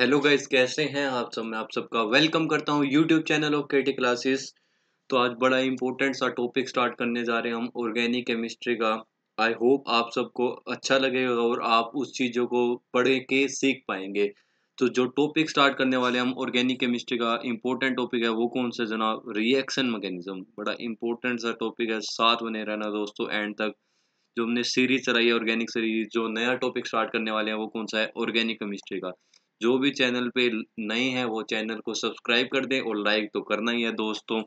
Hello guys कैसे हैं आप सब मैं आप सबका वेलकम करता हूं यूट्यूब चैनल ऑफ के क्लासेस तो आज बड़ा इंपॉर्टेंट सा टॉपिक स्टार्ट करने जा रहे हैं हम ऑर्गेनिक केमिस्ट्री का आई होप आप सबको अच्छा लगेगा और आप उस चीज़ों को पढ़ के सीख पाएंगे तो जो टॉपिक स्टार्ट करने वाले हम ऑर्गेनिक केमिस्ट्री का इंपॉर्टेंट टॉपिक है वो कौन सा जनाब रिएक्शन मैकेनिज्म बड़ा इंपॉर्टेंट सा टॉपिक है साथ बने रहना दोस्तों एंड तक जो हमने सीरीज चलाई है ऑर्गेनिक सीरीज जो नया टॉपिक स्टार्ट करने वाले हैं वो कौन सा है ऑर्गेनिक केमिस्ट्री का जो भी चैनल पे नए हैं वो चैनल को सब्सक्राइब कर दें और लाइक तो करना ही है दोस्तों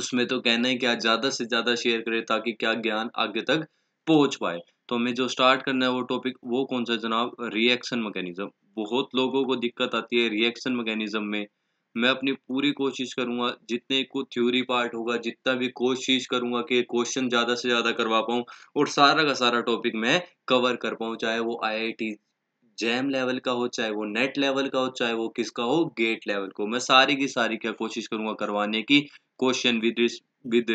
उसमें तो कहना है कि आज ज़्यादा से ज़्यादा शेयर करें ताकि क्या ज्ञान आगे तक पहुंच पाए तो हमें जो स्टार्ट करना है वो टॉपिक वो कौन सा जनाब रिएक्शन मैकेनिज्म बहुत लोगों को दिक्कत आती है रिएक्शन मैकेनिज्म में मैं अपनी पूरी कोशिश करूंगा जितने को थ्योरी पार्ट होगा जितना भी कोशिश करूंगा कि क्वेश्चन ज़्यादा से ज़्यादा करवा पाऊँ और सारा का सारा टॉपिक मैं कवर कर पाऊँ चाहे वो आई जैम लेवल का हो चाहे वो नेट लेवल का हो चाहे वो किसका हो गेट लेवल को मैं सारी की सारी क्या कोशिश करूंगा करवाने की question with with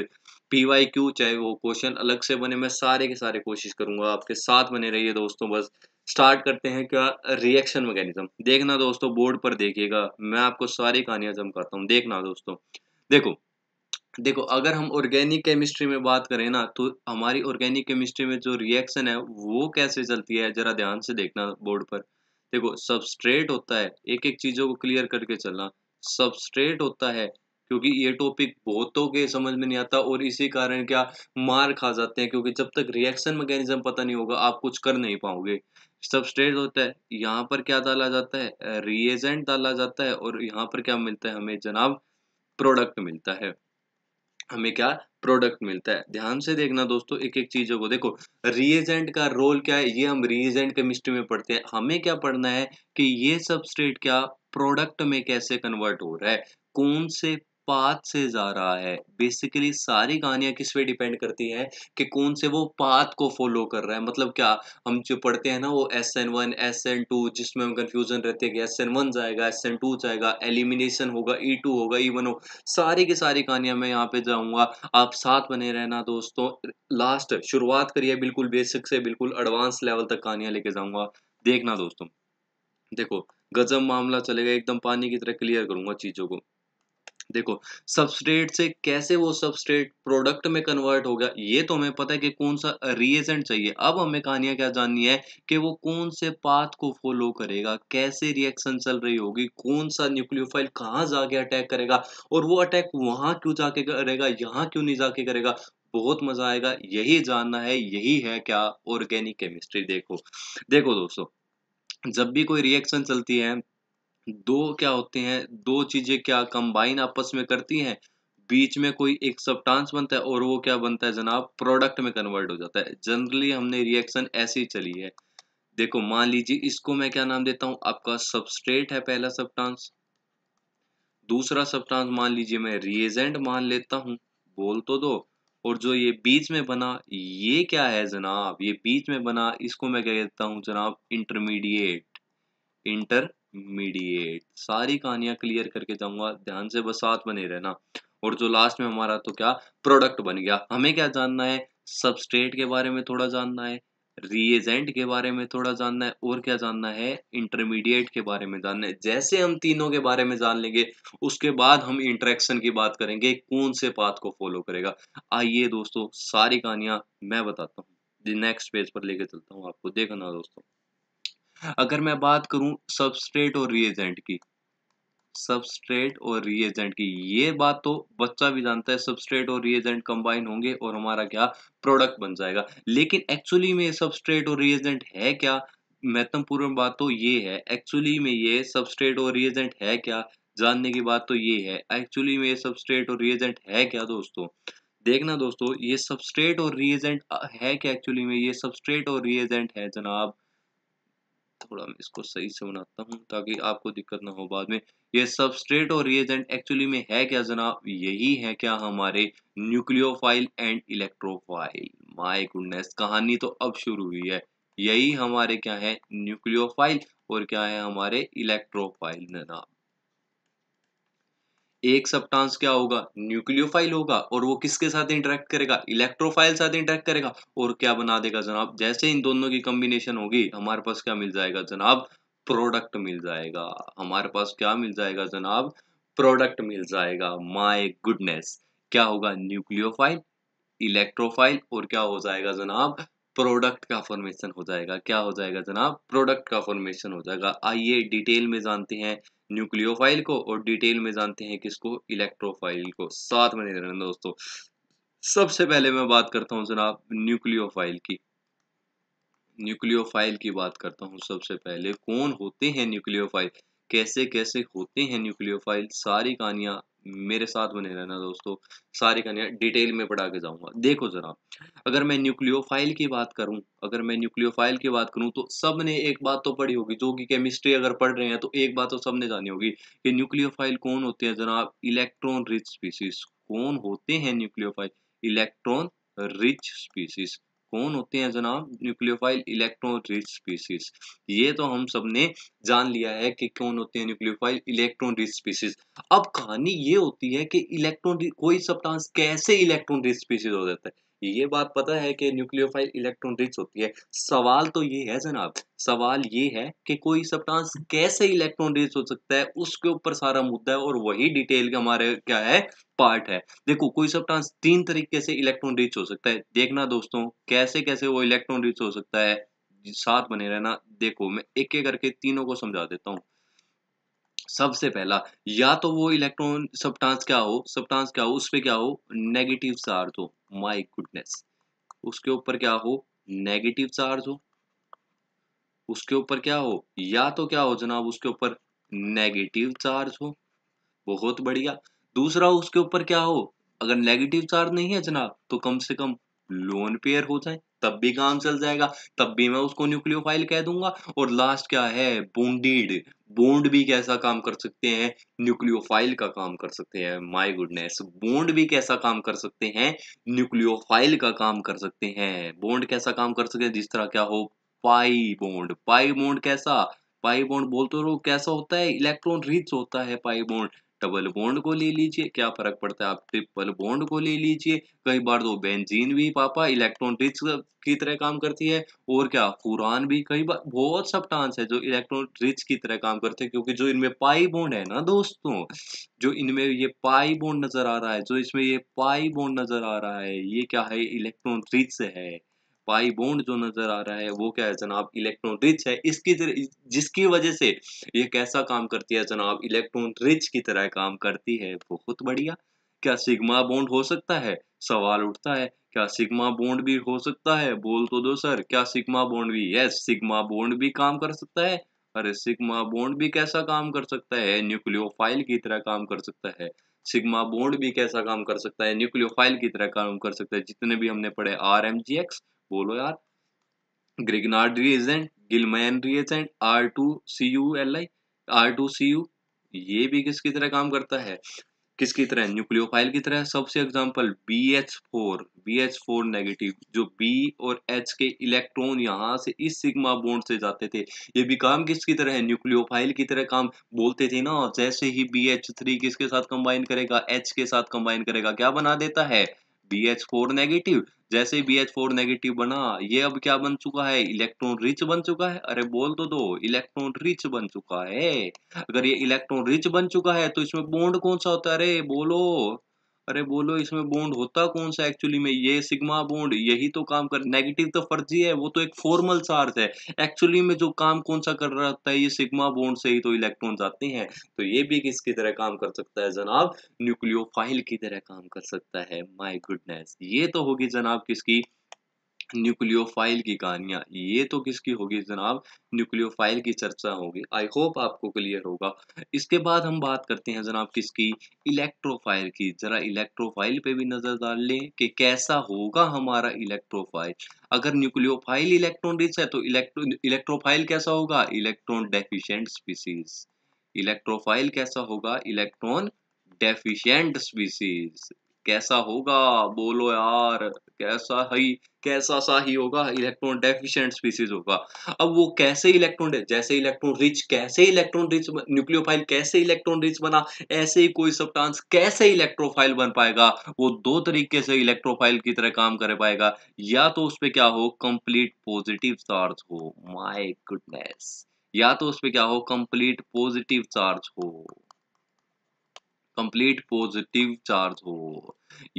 P Y Q चाहे वो क्वेश्चन अलग से बने मैं सारे के सारे कोशिश करूंगा आपके साथ बने रहिए दोस्तों बस स्टार्ट करते हैं क्या रिएक्शन मैकेनिज्म देखना दोस्तों बोर्ड पर देखिएगा मैं आपको सारी कहानियां जम करता हूँ देखना दोस्तों देखो देखो अगर हम ऑर्गेनिक केमिस्ट्री में बात करें ना तो हमारी ऑर्गेनिक केमिस्ट्री में जो रिएक्शन है वो कैसे चलती है जरा ध्यान से देखना बोर्ड पर देखो सबस्ट्रेट होता है एक एक चीज़ों को क्लियर करके चलना सबस्ट्रेट होता है क्योंकि ये टॉपिक बहुतों के समझ में नहीं आता और इसी कारण क्या मार खा जाते हैं क्योंकि जब तक रिएक्शन मैकेनिज्म पता नहीं होगा आप कुछ कर नहीं पाओगे सबस्ट्रेट होता है यहाँ पर क्या डाला जाता है रिएजेंट डाला जाता है और यहाँ पर क्या मिलता है हमें जनाब प्रोडक्ट मिलता है हमें क्या प्रोडक्ट मिलता है ध्यान से देखना दोस्तों एक एक चीज़ों को देखो रिएजेंट का रोल क्या है ये हम रिएजेंट केमिस्ट्री में पढ़ते हैं हमें क्या पढ़ना है कि ये सबस्ट्रेट क्या प्रोडक्ट में कैसे कन्वर्ट हो रहा है कौन से पाथ से जा रहा है बेसिकली सारी कहानियां किस पे डिपेंड करती हैं कि कौन से वो पाथ को फॉलो कर रहा है मतलब क्या हम जो पढ़ते हैं ना वो S N one S N two जिसमें हम कंफ्यूजन रहते हैं कि एस एन वन जाएगा एस एन टू जाएगा एलिमिनेशन होगा ई e टू होगा ई e वन हो सारी की सारी कहानियां मैं यहाँ पे जाऊँगा आप साथ बने रहना दोस्तों लास्ट शुरुआत करिए बिल्कुल बेसिक से बिल्कुल एडवांस लेवल तक कहानियां लेके जाऊंगा देखना दोस्तों देखो गजब मामला चलेगा एकदम पानी की तरह क्लियर करूंगा चीज़ों को देखो सबस्ट्रेट से कैसे वो सबस्ट्रेट प्रोडक्ट में कन्वर्ट होगा ये तो हमें पता है कि कौन सा रिएजेंट चाहिए अब हमें कहानियां क्या जाननी है कि वो कौन से पाथ को फॉलो करेगा कैसे रिएक्शन चल रही होगी कौन सा न्यूक्लियोफाइल कहाँ जाके अटैक करेगा और वो अटैक वहां क्यों जाके करेगा यहाँ क्यों नहीं जाके करेगा बहुत मजा आएगा यही जानना है यही है क्या ऑर्गेनिक केमिस्ट्री देखो देखो दोस्तों जब भी कोई रिएक्शन चलती है दो क्या होते हैं दो चीजें क्या कंबाइन आपस में करती हैं बीच में कोई एक सब्टांस बनता है और वो क्या बनता है जनाब प्रोडक्ट में कन्वर्ट हो जाता है जनरली हमने रिएक्शन ऐसे ही चली है देखो मान लीजिए इसको मैं क्या नाम देता हूँ आपका सबस्ट्रेट है पहला सब्टांस दूसरा सब्टांस मान लीजिए मैं रिएजेंट मान लेता हूँ बोल तो दो और जो ये बीच में बना ये क्या है जनाब ये बीच में बना इसको मैं कह देता हूं जनाब इंटरमीडिएट इंटर मीडिएट सारी कहानियां क्लियर करके जाऊंगा ध्यान से बस साथ बने रहना और जो लास्ट में हमारा तो क्या प्रोडक्ट बन गया हमें क्या जानना है सबस्ट्रेट के बारे में थोड़ा जानना है रिएजेंट के बारे में थोड़ा जानना है और क्या जानना है इंटरमीडिएट के बारे में जानना है जैसे हम तीनों के बारे में जान लेंगे उसके बाद हम इंटरेक्शन की बात करेंगे कौन से पाथ को फॉलो करेगा आइए दोस्तों सारी कहानियां मैं बताता हूँ नेक्स्ट पेज पर लेके चलता हूँ आपको देखना दोस्तों अगर मैं बात करूं सबस्ट्रेट और रिएजेंट की सबस्ट्रेट और रिएजेंट की ये बात तो बच्चा भी जानता है सबस्ट्रेट और रिएजेंट कंबाइन होंगे और हमारा क्या प्रोडक्ट बन जाएगा लेकिन एक्चुअली में सबस्ट्रेट और रिएजेंट है क्या महत्वपूर्ण बात तो ये है एक्चुअली में ये सबस्ट्रेट और रिएजेंट है क्या जानने की बात तो ये है एक्चुअली में ये सबस्ट्रेट और रिएजेंट है क्या दोस्तों देखना दोस्तों ये सबस्ट्रेट और रिएजेंट है क्या एक्चुअली में ये सबस्ट्रेट और रिएजेंट है जनाब थोड़ा मैं इसको सही से बनाता हूँ ताकि आपको दिक्कत ना हो बाद में ये सबस्ट्रेट और रिएजेंट एक्चुअली में है क्या जनाब यही है क्या हमारे nucleophile and electrophile my goodness कहानी तो अब शुरू हुई है यही हमारे क्या है न्यूक्लियोफाइल और क्या है हमारे इलेक्ट्रोफाइल जनाब एक सप्टांस क्या होगा न्यूक्लियोफाइल होगा और वो किसके साथ इंटरेक्ट करेगा इलेक्ट्रोफाइल साथ इंटरेक्ट करेगा और क्या बना देगा जनाब जैसे इन दोनों की कॉम्बिनेशन होगी हमारे पास क्या मिल जाएगा जनाब प्रोडक्ट मिल जाएगा हमारे पास क्या मिल जाएगा जनाब प्रोडक्ट मिल जाएगा माय गुडनेस क्या होगा न्यूक्लियोफाइल इलेक्ट्रोफाइल और क्या हो जाएगा जनाब प्रोडक्ट का फॉर्मेशन हो जाएगा क्या हो जाएगा जनाब प्रोडक्ट का फॉर्मेशन हो जाएगा आइए डिटेल में जानते हैं न्यूक्लियोफाइल को और डिटेल में जानते हैं किसको इलेक्ट्रोफाइल को साथ में देख रहे दोस्तों सबसे पहले मैं बात करता हूँ जनाब न्यूक्लियोफाइल की न्यूक्लियोफाइल की बात करता हूँ सबसे पहले कौन होते हैं न्यूक्लियोफाइल कैसे कैसे होते हैं न्यूक्लियोफाइल सारी कहानियाँ मेरे साथ बने रहना दोस्तों सारी कहानियाँ डिटेल में पढ़ा के जाऊँगा देखो ज़रा अगर मैं न्यूक्लियोफाइल की बात करूँ अगर मैं न्यूक्लियोफाइल की बात करूँ तो सब ने एक बात तो पढ़ी होगी जो कि केमिस्ट्री अगर पढ़ रहे हैं तो एक बात तो सब ने जानी होगी कि न्यूक्लियोफाइल कौन होते हैं जनाब इलेक्ट्रॉन रिच स्पीसीज कौन होते हैं न्यूक्लियोफाइल इलेक्ट्रॉन रिच स्पीसीज कौन होते हैं जनाब न्यूक्लियोफाइल इलेक्ट्रॉन रिच स्पीसीज ये तो हम सब ने जान लिया है कि कौन होते हैं न्यूक्लियोफाइल इलेक्ट्रॉन रिच स्पीसीज अब कहानी ये होती है कि इलेक्ट्रॉन कोई सब्सटेंस कैसे इलेक्ट्रॉन रिच स्पीसीज हो जाता है ये बात पता है कि न्यूक्लियोफाइल इलेक्ट्रॉन रिच होती है सवाल तो ये है जनाब सवाल ये है कि कोई सब्सटेंस कैसे इलेक्ट्रॉन रिच हो सकता है उसके ऊपर सारा मुद्दा है और वही डिटेल का हमारे क्या है पार्ट है देखो कोई सब्सटेंस तीन तरीके से इलेक्ट्रॉन रिच हो सकता है देखना दोस्तों कैसे कैसे वो इलेक्ट्रॉन रिच हो सकता है साथ बने रहना देखो मैं एक एक करके तीनों को समझा देता हूँ सबसे पहला या तो वो इलेक्ट्रॉन सब्सटेंस क्या हो सब्सटेंस क्या हो उस पर क्या हो नेगेटिव चार्ज हो माई गुडनेस उसके ऊपर क्या हो नेगेटिव चार्ज हो उसके ऊपर क्या हो या तो क्या हो जनाब उसके ऊपर नेगेटिव चार्ज हो बहुत बढ़िया दूसरा उसके ऊपर क्या हो अगर नेगेटिव चार्ज नहीं है जनाब तो कम से कम लोन पेयर हो जाए तब भी काम चल जाएगा तब भी मैं उसको न्यूक्लियोफाइल कह दूंगा और लास्ट क्या है बोंडेड बोंड भी कैसा काम कर सकते हैं न्यूक्लियोफाइल का काम कर सकते हैं माय गुडनेस बोंड भी कैसा काम कर सकते हैं न्यूक्लियोफाइल का काम कर सकते हैं बोंड कैसा काम कर सकते हैं जिस तरह क्या हो पाई बोंड पाई बोंड कैसा पाई बोन्ड बोलते तो रहो कैसा होता है इलेक्ट्रॉन रिच होता है पाई बोन्ड डबल बॉन्ड को ले लीजिए क्या फर्क पड़ता है आप ट्रिपल बॉन्ड को ले लीजिए कई बार तो बेंजीन भी पापा इलेक्ट्रॉन रिच की तरह काम करती है और क्या फुरान भी कई बार बहुत सब टांस है जो इलेक्ट्रॉन रिच की तरह काम करते हैं क्योंकि जो इनमें पाई बॉन्ड है ना दोस्तों जो इनमें ये पाई बॉन्ड नजर आ रहा है जो इसमें ये पाई बॉन्ड नजर आ रहा है ये क्या है इलेक्ट्रॉन रिच है पाई बोन्ड जो नजर आ रहा है वो क्या है जनाब इलेक्ट्रॉन रिच है इसकी जिसकी वजह से ये कैसा काम करती है जनाब इलेक्ट्रॉन रिच की तरह काम करती है बहुत बढ़िया क्या सिग्मा बोन्ड हो सकता है सवाल उठता है क्या सिग्मा बोन्ड भी हो सकता है बोल तो दो सर क्या सिग्मा बोन्ड भी यस सिग्मा बोन्ड भी काम कर सकता है अरे सिग्मा बोन्ड भी कैसा काम कर सकता है न्यूक्लियोफाइल की तरह काम कर सकता है सिग्मा बोन्ड भी कैसा काम कर सकता है न्यूक्लियोफाइल की तरह काम कर सकता है जितने भी हमने पढ़े आर एम जी एक्स बोलो यार Grignard reagent Gilman reagent R two C U L I R two C U ये भी किसकी तरह काम करता है किसकी तरह न्यूक्लियोफाइल की तरह सबसे example B H four B H four negative जो बी और एच के इलेक्ट्रॉन यहाँ से इस सिग्मा बोन्ड से जाते थे ये भी काम किसकी तरह है न्यूक्लियोफाइल की तरह काम बोलते थे ना जैसे ही बी एच थ्री किसके साथ कंबाइन करेगा एच के साथ कंबाइन करेगा क्या बना देता है बी एच फोर नेगेटिव जैसे बी एच फोर नेगेटिव बना ये अब क्या बन चुका है इलेक्ट्रॉन रिच बन चुका है अरे बोल तो दो इलेक्ट्रॉन रिच बन चुका है अगर ये इलेक्ट्रॉन रिच बन चुका है तो इसमें बॉन्ड कौन सा होता है अरे बोलो अरे बोलो इसमें बॉन्ड होता कौन सा एक्चुअली में ये सिग्मा बॉन्ड यही तो काम कर नेगेटिव तो फर्जी है वो तो एक फॉर्मल चार्ज है एक्चुअली में जो काम कौन सा कर रहा है ये सिग्मा बॉन्ड से ही तो इलेक्ट्रॉन जाते हैं तो ये भी किसकी तरह काम कर सकता है जनाब न्यूक्लियोफाइल की तरह काम कर सकता है माई गुडनेस ये तो होगी जनाब किसकी न्यूक्लियोफाइल की कहानियाँ ये तो किसकी होगी जनाब न्यूक्लियोफाइल की चर्चा होगी आई होप आपको क्लियर होगा इसके बाद हम बात करते हैं जनाब किसकी इलेक्ट्रोफाइल की जरा इलेक्ट्रोफाइल पे भी नज़र डाल लें कि कैसा होगा हमारा इलेक्ट्रोफाइल अगर न्यूक्लियोफाइल इलेक्ट्रॉन रिच है तो इलेक्ट्रो इलेक्ट्रोफाइल कैसा होगा इलेक्ट्रॉन डेफिशियंट स्पीसीज इलेक्ट्रोफाइल कैसा होगा इलेक्ट्रॉन डेफिशियंट स्पीसीज कैसा होगा बोलो यार कैसा ही कैसा सा ही होगा इलेक्ट्रॉन डेफिशिएंट स्पीसीज होगा अब वो कैसे इलेक्ट्रॉन जैसे इलेक्ट्रॉन रिच कैसे इलेक्ट्रॉन रिच न्यूक्लियोफाइल कैसे इलेक्ट्रॉन रिच बना ऐसे ही कोई सब्सटेंस कैसे इलेक्ट्रोफाइल बन पाएगा वो दो तरीके से इलेक्ट्रोफाइल की तरह काम कर पाएगा या तो उसपे क्या हो कंप्लीट पॉजिटिव चार्ज हो माई गुडनेस या तो उसपे क्या हो कंप्लीट पॉजिटिव चार्ज हो कंप्लीट पॉजिटिव चार्ज हो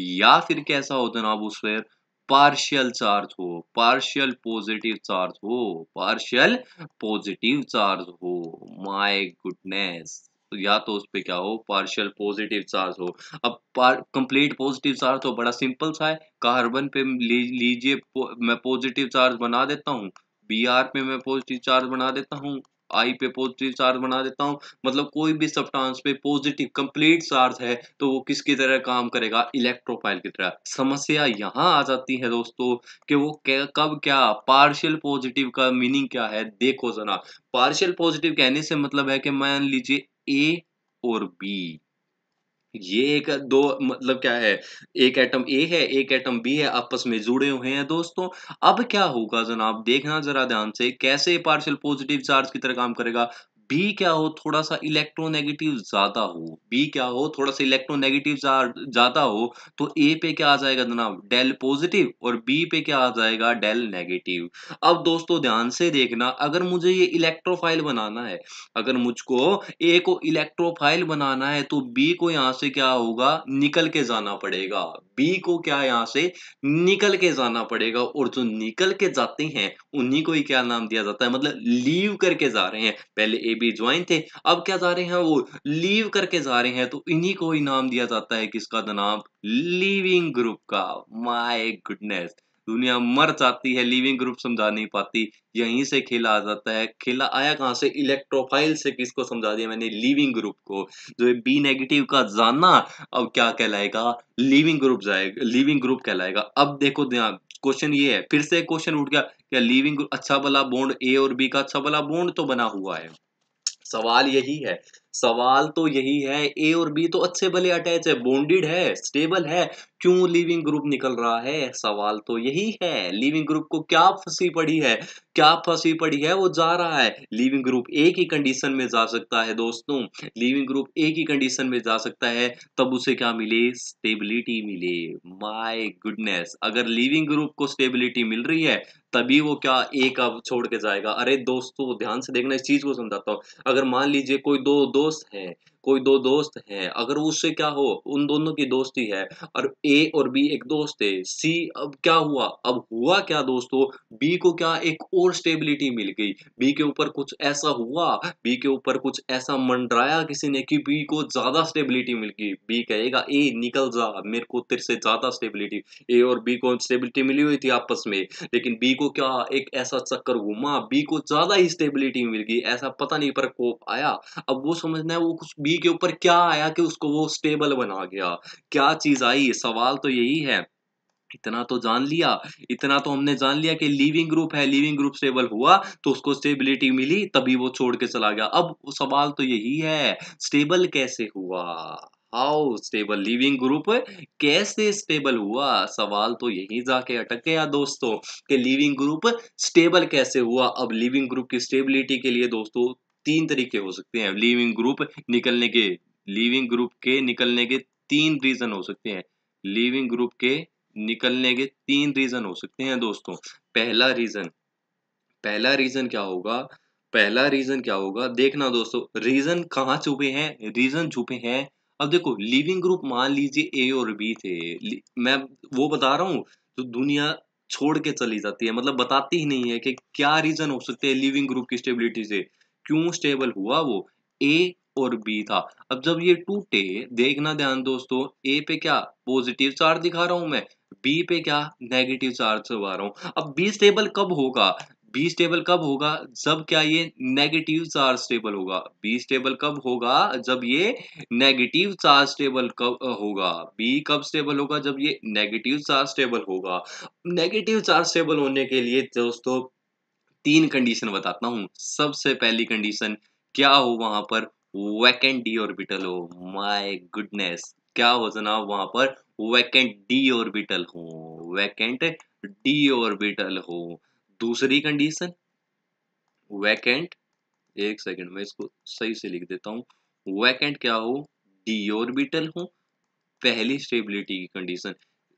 या फिर कैसा हो जनाब उस पर पार्शियल चार्ज हो पार्शियल पॉजिटिव चार्ज हो पार्शियल पॉजिटिव चार्ज हो माय गुडनेस तो या तो उस पर क्या हो पार्शियल पॉजिटिव चार्ज हो अब कंप्लीट पॉजिटिव चार्ज तो बड़ा सिंपल सा है कार्बन पे लीजिए मैं पॉजिटिव चार्ज बना देता हूँ बी आर पे मैं पॉजिटिव चार्ज बना देता हूँ आई पे पॉजिटिव चार्ज बना देता हूँ मतलब कोई भी सब्टांस पे पॉजिटिव कंप्लीट चार्ज है तो वो किसकी तरह काम करेगा इलेक्ट्रोफाइल की तरह समस्या यहाँ आ जाती है दोस्तों कि वो कब क्या पार्शियल पॉजिटिव का मीनिंग क्या है देखो जना पार्शियल पॉजिटिव कहने से मतलब है कि मान लीजिए ए और बी ये एक दो मतलब क्या है एक एटम ए है एक एटम बी है आपस में जुड़े हुए हैं दोस्तों अब क्या होगा जनाब देखना जरा ध्यान से कैसे पार्शियल पॉजिटिव चार्ज की तरह काम करेगा बी क्या हो थोड़ा सा इलेक्ट्रोनेगेटिव ज्यादा हो बी क्या हो थोड़ा सा इलेक्ट्रोनेगेटिव ज्यादा हो तो ए पे क्या आ जाएगा जनाब डेल पॉजिटिव और बी पे क्या आ जाएगा डेल नेगेटिव अब दोस्तों ध्यान से देखना अगर मुझे ये इलेक्ट्रोफाइल बनाना है अगर मुझको ए को इलेक्ट्रोफाइल बनाना है तो बी को यहां से क्या होगा निकल के जाना पड़ेगा बी को क्या यहां से निकल के जाना पड़ेगा और जो निकल के जाते हैं उन्हीं को ही क्या नाम दिया जाता है मतलब लीव करके जा रहे हैं पहले ए भी ज्वाइन थे अब क्या जा रहे हैं वो लीव करके जा रहे हैं तो इन्हीं को इनाम दिया जाता है किसका नाम लिविंग ग्रुप का माय गुडनेस दुनिया मर जाती है लिविंग ग्रुप समझा नहीं पाती यहीं से खेला आ जाता है खेला आया कहाँ से इलेक्ट्रोफाइल से किसको समझा दिया मैंने लिविंग ग्रुप को जो बी नेगेटिव का जाना अब क्या कहलाएगा लिविंग ग्रुप जाएगा लिविंग ग्रुप कहलाएगा अब देखो ध्यान क्वेश्चन ये है फिर से क्वेश्चन उठ गया क्या लिविंग अच्छा भला बॉन्ड ए और बी का अच्छा भला बॉन्ड तो बना हुआ है सवाल यही है सवाल तो यही है ए और बी तो अच्छे भले अटैच है बॉन्डेड है स्टेबल है क्यों लिविंग ग्रुप निकल रहा है सवाल तो यही है लिविंग ग्रुप को क्या फंसी पड़ी है क्या फंसी पड़ी है वो जा रहा है लिविंग ग्रुप एक ही कंडीशन में जा सकता है दोस्तों लिविंग ग्रुप एक ही कंडीशन में जा सकता है तब उसे क्या मिले स्टेबिलिटी मिले माय गुडनेस अगर लिविंग ग्रुप को स्टेबिलिटी मिल रही है तभी वो क्या एक अब छोड़ के जाएगा अरे दोस्तों ध्यान से देखना इस चीज को समझाता हूँ अगर मान लीजिए कोई दो दोस्त है कोई दो दोस्त हैं अगर उससे क्या हो उन दोनों की दोस्ती है और ए और बी एक दोस्त है सी अब क्या हुआ अब हुआ क्या दोस्तों बी को क्या एक और स्टेबिलिटी मिल गई बी के ऊपर कुछ ऐसा हुआ बी के ऊपर कुछ ऐसा मंडराया किसी ने कि बी को ज्यादा स्टेबिलिटी मिल गई बी कहेगा ए निकल जा मेरे को तिर से ज्यादा स्टेबिलिटी ए और बी को स्टेबिलिटी मिली हुई थी आपस में लेकिन बी को क्या एक ऐसा चक्कर घुमा बी को ज्यादा ही स्टेबिलिटी मिल गई ऐसा पता नहीं पर कोप आया अब वो समझना है वो कुछ बी के ऊपर क्या आया कि उसको वो स्टेबल बना गया क्या चीज आई सवाल तो यही है इतना तो जान लिया इतना तो हमने जान लिया कि लिविंग ग्रुप है लिविंग ग्रुप स्टेबल हुआ तो उसको स्टेबिलिटी मिली तभी वो छोड़ के चला गया अब सवाल तो यही है स्टेबल कैसे हुआ हाउ स्टेबल लिविंग ग्रुप कैसे स्टेबल हुआ सवाल तो यही जाके अटक गया दोस्तों कि लिविंग ग्रुप स्टेबल कैसे हुआ अब लिविंग ग्रुप की स्टेबिलिटी के लिए दोस्तों तीन तरीके हो सकते हैं लिविंग ग्रुप निकलने के लिविंग ग्रुप के निकलने के तीन रीजन हो सकते हैं लिविंग ग्रुप के निकलने के तीन रीजन हो सकते हैं दोस्तों पहला रीजन पहला रीजन क्या होगा पहला रीजन क्या होगा देखना दोस्तों रीजन कहाँ छुपे हैं रीजन छुपे हैं अब देखो लिविंग ग्रुप मान लीजिए ए और बी थे मैं वो बता रहा हूँ जो तो दुनिया छोड़ के चली जाती है मतलब बताती ही नहीं है कि क्या रीजन हो सकते हैं लिविंग ग्रुप की स्टेबिलिटी से क्यों स्टेबल हुआ वो ए और बी था अब जब ये टूटे देखना ध्यान दोस्तों ए पे क्या पॉजिटिव चार्ज दिखा रहा हूं मैं बी पे क्या नेगेटिव चार्ज दिखा रहा हूं अब बी स्टेबल कब होगा बी स्टेबल कब होगा जब क्या ये नेगेटिव चार्ज स्टेबल होगा बी स्टेबल कब होगा जब ये नेगेटिव चार्ज स्टेबल कब होगा बी कब स्टेबल होगा जब ये नेगेटिव चार्ज स्टेबल होगा नेगेटिव चार्ज स्टेबल होने के लिए दोस्तों तीन कंडीशन बताता हूँ सबसे पहली कंडीशन क्या हो वहां पर वैकेंट डी ऑर्बिटल हो माय गुडनेस क्या हो जनाब वहां पर वैकेंट डी ऑर्बिटल हो वैकेंट डी ऑर्बिटल हो दूसरी कंडीशन वैकेंट एक सेकंड मैं इसको सही से लिख देता हूँ वैकेंट क्या हो डी ऑर्बिटल हो पहली स्टेबिलिटी की कंडीशन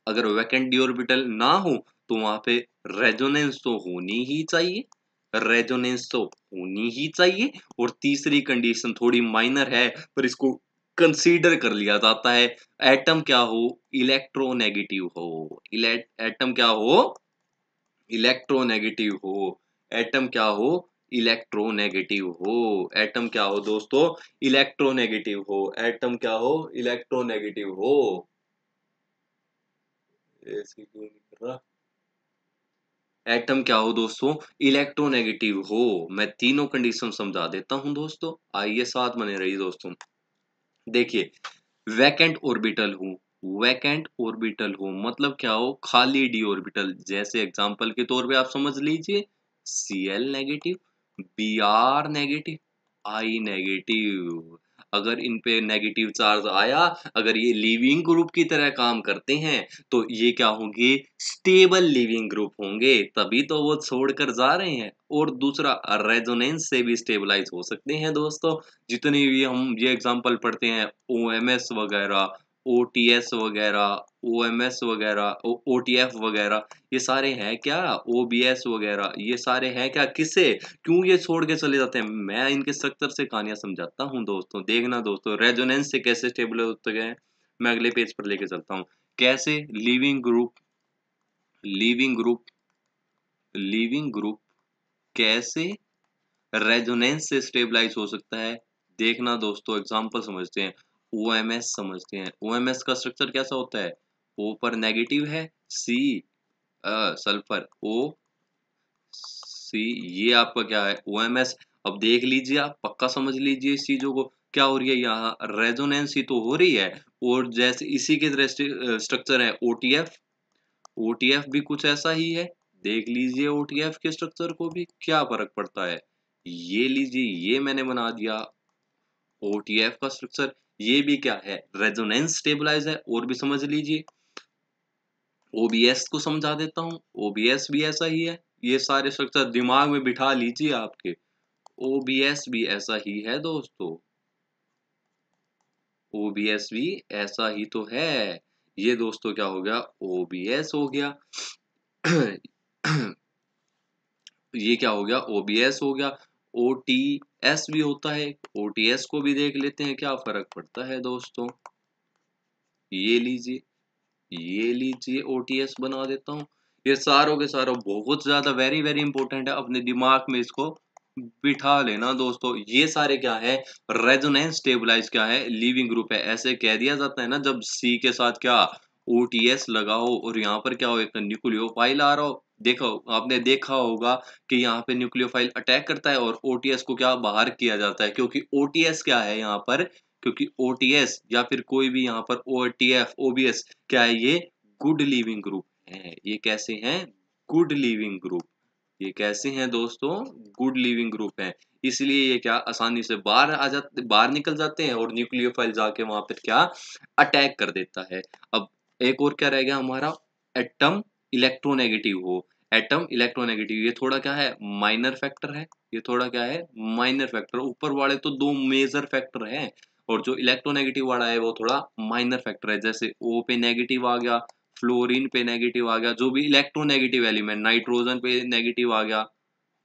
अगर वैकेंट डी ऑर्बिटल ना हो तो वहां पे रेजोनेंस तो होनी ही चाहिए रेजोनेंस तो होनी ही चाहिए और तीसरी कंडीशन थोड़ी माइनर है पर इसको कंसीडर कर लिया जाता है एटम क्या हो इलेक्ट्रोनेगेटिव हो एटम क्या हो इलेक्ट्रोनेगेटिव हो एटम क्या हो इलेक्ट्रोनेगेटिव हो एटम क्या हो दोस्तों इलेक्ट्रोनेगेटिव हो एटम क्या हो इलेक्ट्रोनेगेटिव हो ऐसी क्यों नहीं कर रहा एटम क्या हो दोस्तों इलेक्ट्रोनेगेटिव हो मैं तीनों कंडीशन समझा देता हूं दोस्तों आइए साथ बने रही दोस्तों देखिए वैकेंट ऑर्बिटल हो वैकेंट ऑर्बिटल हो मतलब क्या हो खाली डी ऑर्बिटल जैसे एग्जांपल के तौर पे आप समझ लीजिए C L negative B R negative I negative अगर इन पे नेगेटिव चार्ज आया अगर ये लिविंग ग्रुप की तरह काम करते हैं तो ये क्या होंगे स्टेबल लिविंग ग्रुप होंगे तभी तो वो छोड़कर जा रहे हैं और दूसरा रेजोनेंस से भी स्टेबलाइज हो सकते हैं दोस्तों जितने भी हम ये एग्जाम्पल पढ़ते हैं ओ वगैरह ओ टी एस वगैरह ओ एम एस वगैरह ओ टी एफ वगैरह ये सारे हैं क्या ओ बी एस वगैरह ये सारे हैं क्या किसे क्यों ये छोड़ के चले जाते हैं मैं इनके स्ट्रक्चर से कहानियां समझाता हूँ दोस्तों देखना दोस्तों रेजोनेंस से कैसे स्टेबल होते गए मैं अगले पेज पर लेके चलता हूँ कैसे leaving group leaving group leaving group कैसे रेजोनेंस से स्टेबलाइज हो सकता है देखना दोस्तों एग्जाम्पल समझते हैं ओ समझते हैं ओ का स्ट्रक्चर कैसा होता है ओ पर नेगेटिव है सी सल्फर ओ सी ये आपका क्या है ओ अब देख लीजिए आप पक्का समझ लीजिए इस चीज़ों को क्या हो रही है यहाँ रेजोनेंस ही तो हो रही है और जैसे इसी के स्ट्रक्चर है O T F O T F भी कुछ ऐसा ही है देख लीजिए ओ टी एफ के स्ट्रक्चर को भी क्या फर्क पड़ता है ये लीजिए ये मैंने बना दिया ओ टी एफ का स्ट्रक्चर ये भी क्या है रेजोनेंस स्टेबलाइज है और भी समझ लीजिए ओबीएस को समझा देता हूं ओबीएस भी ऐसा ही है ये सारे स्ट्रक्चर दिमाग में बिठा लीजिए आपके ओबीएस भी ऐसा ही है दोस्तों ओबीएस भी ऐसा ही तो है ये दोस्तों क्या हो गया ओबीएस हो गया ये क्या हो गया ओबीएस हो गया ओ टी एस भी होता है ओ टी एस को भी देख लेते हैं क्या फर्क पड़ता है दोस्तों ये लीजिए ये लीजिए ओ टी एस बना देता हूँ ये सारों के सारों बहुत ज्यादा वेरी वेरी इंपॉर्टेंट है अपने दिमाग में इसको बिठा लेना दोस्तों ये सारे क्या है रेजोनेंस स्टेबलाइज क्या है लिविंग ग्रुप है ऐसे कह दिया जाता है ना जब सी के साथ क्या ओ टी एस लगाओ और यहाँ पर क्या हो एक न्यूक्लियोफाइल आ रहा हो देखो आपने देखा होगा कि यहाँ पे न्यूक्लियोफाइल अटैक करता है और ओटीएस को क्या बाहर किया जाता है क्योंकि ओटीएस क्या है यहाँ पर क्योंकि ओटीएस या फिर कोई भी यहाँ पर ओटीएफ ओबीएस क्या है ये गुड लिविंग ग्रुप है ये कैसे हैं गुड लिविंग ग्रुप ये कैसे हैं दोस्तों गुड लिविंग ग्रुप है इसलिए ये क्या आसानी से बाहर आ जाते बाहर निकल जाते हैं और न्यूक्लियोफाइल जाके वहां पर क्या अटैक कर देता है अब एक और क्या रह गया हमारा एटम इलेक्ट्रोनेगेटिव हो एटम इलेक्ट्रोनेगेटिव ये थोड़ा क्या है माइनर फैक्टर है ये थोड़ा क्या है माइनर फैक्टर ऊपर वाले तो दो मेजर फैक्टर हैं और जो इलेक्ट्रोनेगेटिव वाला है वो थोड़ा माइनर फैक्टर है जैसे ओ पे नेगेटिव आ गया फ्लोरीन पे नेगेटिव आ गया जो भी इलेक्ट्रोनेगेटिव एलिमेंट नाइट्रोजन पे नेगेटिव आ गया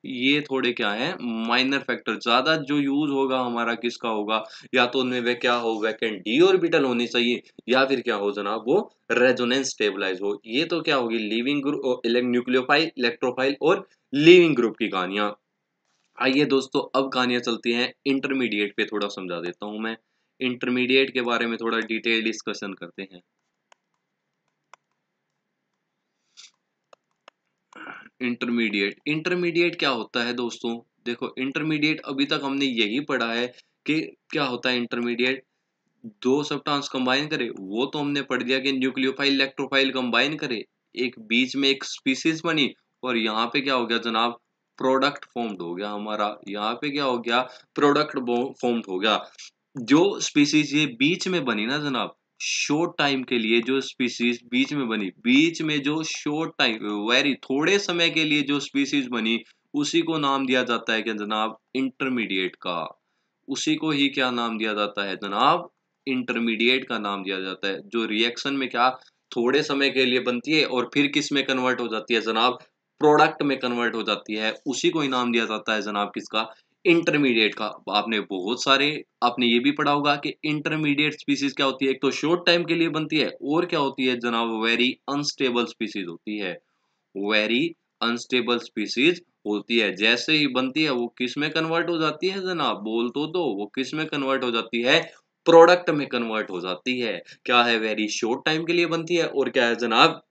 ये थोड़े क्या है माइनर फैक्टर ज्यादा जो यूज होगा हमारा किसका होगा या तो उनमें क्या हो वैकेंट डी ऑर्बिटल होनी चाहिए या फिर क्या हो जनाब वो रेजोनेंस स्टेबलाइज हो ये तो क्या होगी लिविंग ग्रुप न्यूक्लियोफाइल इलेक्ट्रोफाइल और लिविंग ग्रुप की कहानियां आइए दोस्तों अब कहानियां चलती हैं इंटरमीडिएट पे थोड़ा समझा देता हूं मैं इंटरमीडिएट के बारे में थोड़ा डिटेल डिस्कशन करते हैं इंटरमीडिएट इंटरमीडिएट क्या होता है दोस्तों देखो इंटरमीडिएट अभी तक हमने यही पढ़ा है कि क्या होता है इंटरमीडिएट दो सब कंबाइन करे वो तो हमने पढ़ दिया कि न्यूक्लियोफाइल इलेक्ट्रोफाइल कंबाइन करे एक बीच में एक स्पीसीज बनी और यहाँ पे क्या हो गया जनाब प्रोडक्ट फॉर्म्ड हो गया हमारा यहाँ पे क्या हो गया प्रोडक्ट फॉर्म्ड हो गया जो स्पीसीज ये बीच में बनी ना जनाब शॉर्ट टाइम के लिए जो स्पीसीज बीच में बनी बीच में जो शॉर्ट टाइम वेरी थोड़े समय के लिए जो स्पीसीज बनी उसी को नाम दिया जाता है क्या जनाब इंटरमीडिएट का उसी को ही क्या नाम दिया जाता है जनाब इंटरमीडिएट का नाम दिया जाता है जो रिएक्शन में क्या थोड़े समय के लिए बनती है और फिर किस में कन्वर्ट हो जाती है जनाब प्रोडक्ट में कन्वर्ट हो जाती है उसी को इनाम दिया जाता है जनाब किसका इंटरमीडिएट का आपने बहुत सारे आपने ये भी पढ़ा होगा कि इंटरमीडिएट स्पीसीज क्या होती है एक तो शॉर्ट टाइम के लिए बनती है और क्या होती है जनाब वेरी अनस्टेबल स्पीसीज होती है वेरी अनस्टेबल स्पीसीज होती है जैसे ही बनती है वो किस में कन्वर्ट हो जाती है जनाब बोल तो दो वो किस में कन्वर्ट हो जाती है प्रोडक्ट में कन्वर्ट हो जाती है क्या है वेरी शॉर्ट टाइम के लिए बनती है और क्या है जनाब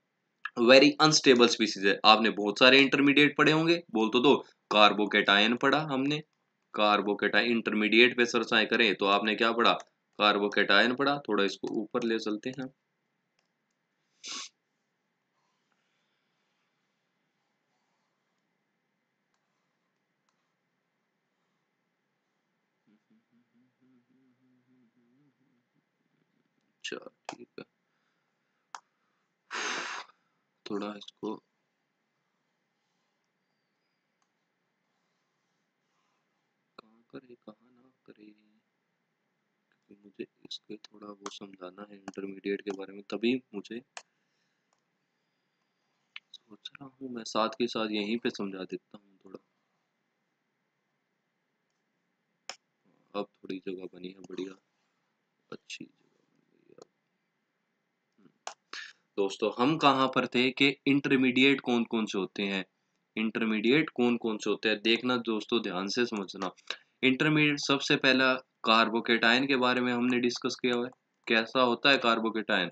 वेरी अनस्टेबल स्पीसीज है आपने बहुत सारे इंटरमीडिएट पढ़े होंगे बोल तो दो कार्बोकेटायन पढ़ा हमने कार्बोकेटाइन इंटरमीडिएट पे सरसाएं करें तो आपने क्या पढ़ा कार्बोकेटाइन पढ़ा थोड़ा इसको ऊपर ले चलते हैं थोड़ा इसको इसलिए थोड़ा वो समझाना है इंटरमीडिएट के बारे में तभी मुझे सोच रहा हूँ मैं साथ के साथ यहीं पे समझा देता हूँ थोड़ा अब थोड़ी जगह बनी है बढ़िया अच्छी हम्म। दोस्तों हम कहाँ पर थे कि इंटरमीडिएट कौन कौन से होते हैं इंटरमीडिएट कौन कौन से होते हैं देखना दोस्तों ध्यान से समझना इंटरमीडिएट सबसे पहला कार्बोकेटाइन के बारे में हमने डिस्कस किया हुआ है कैसा होता है कार्बोकेटाइन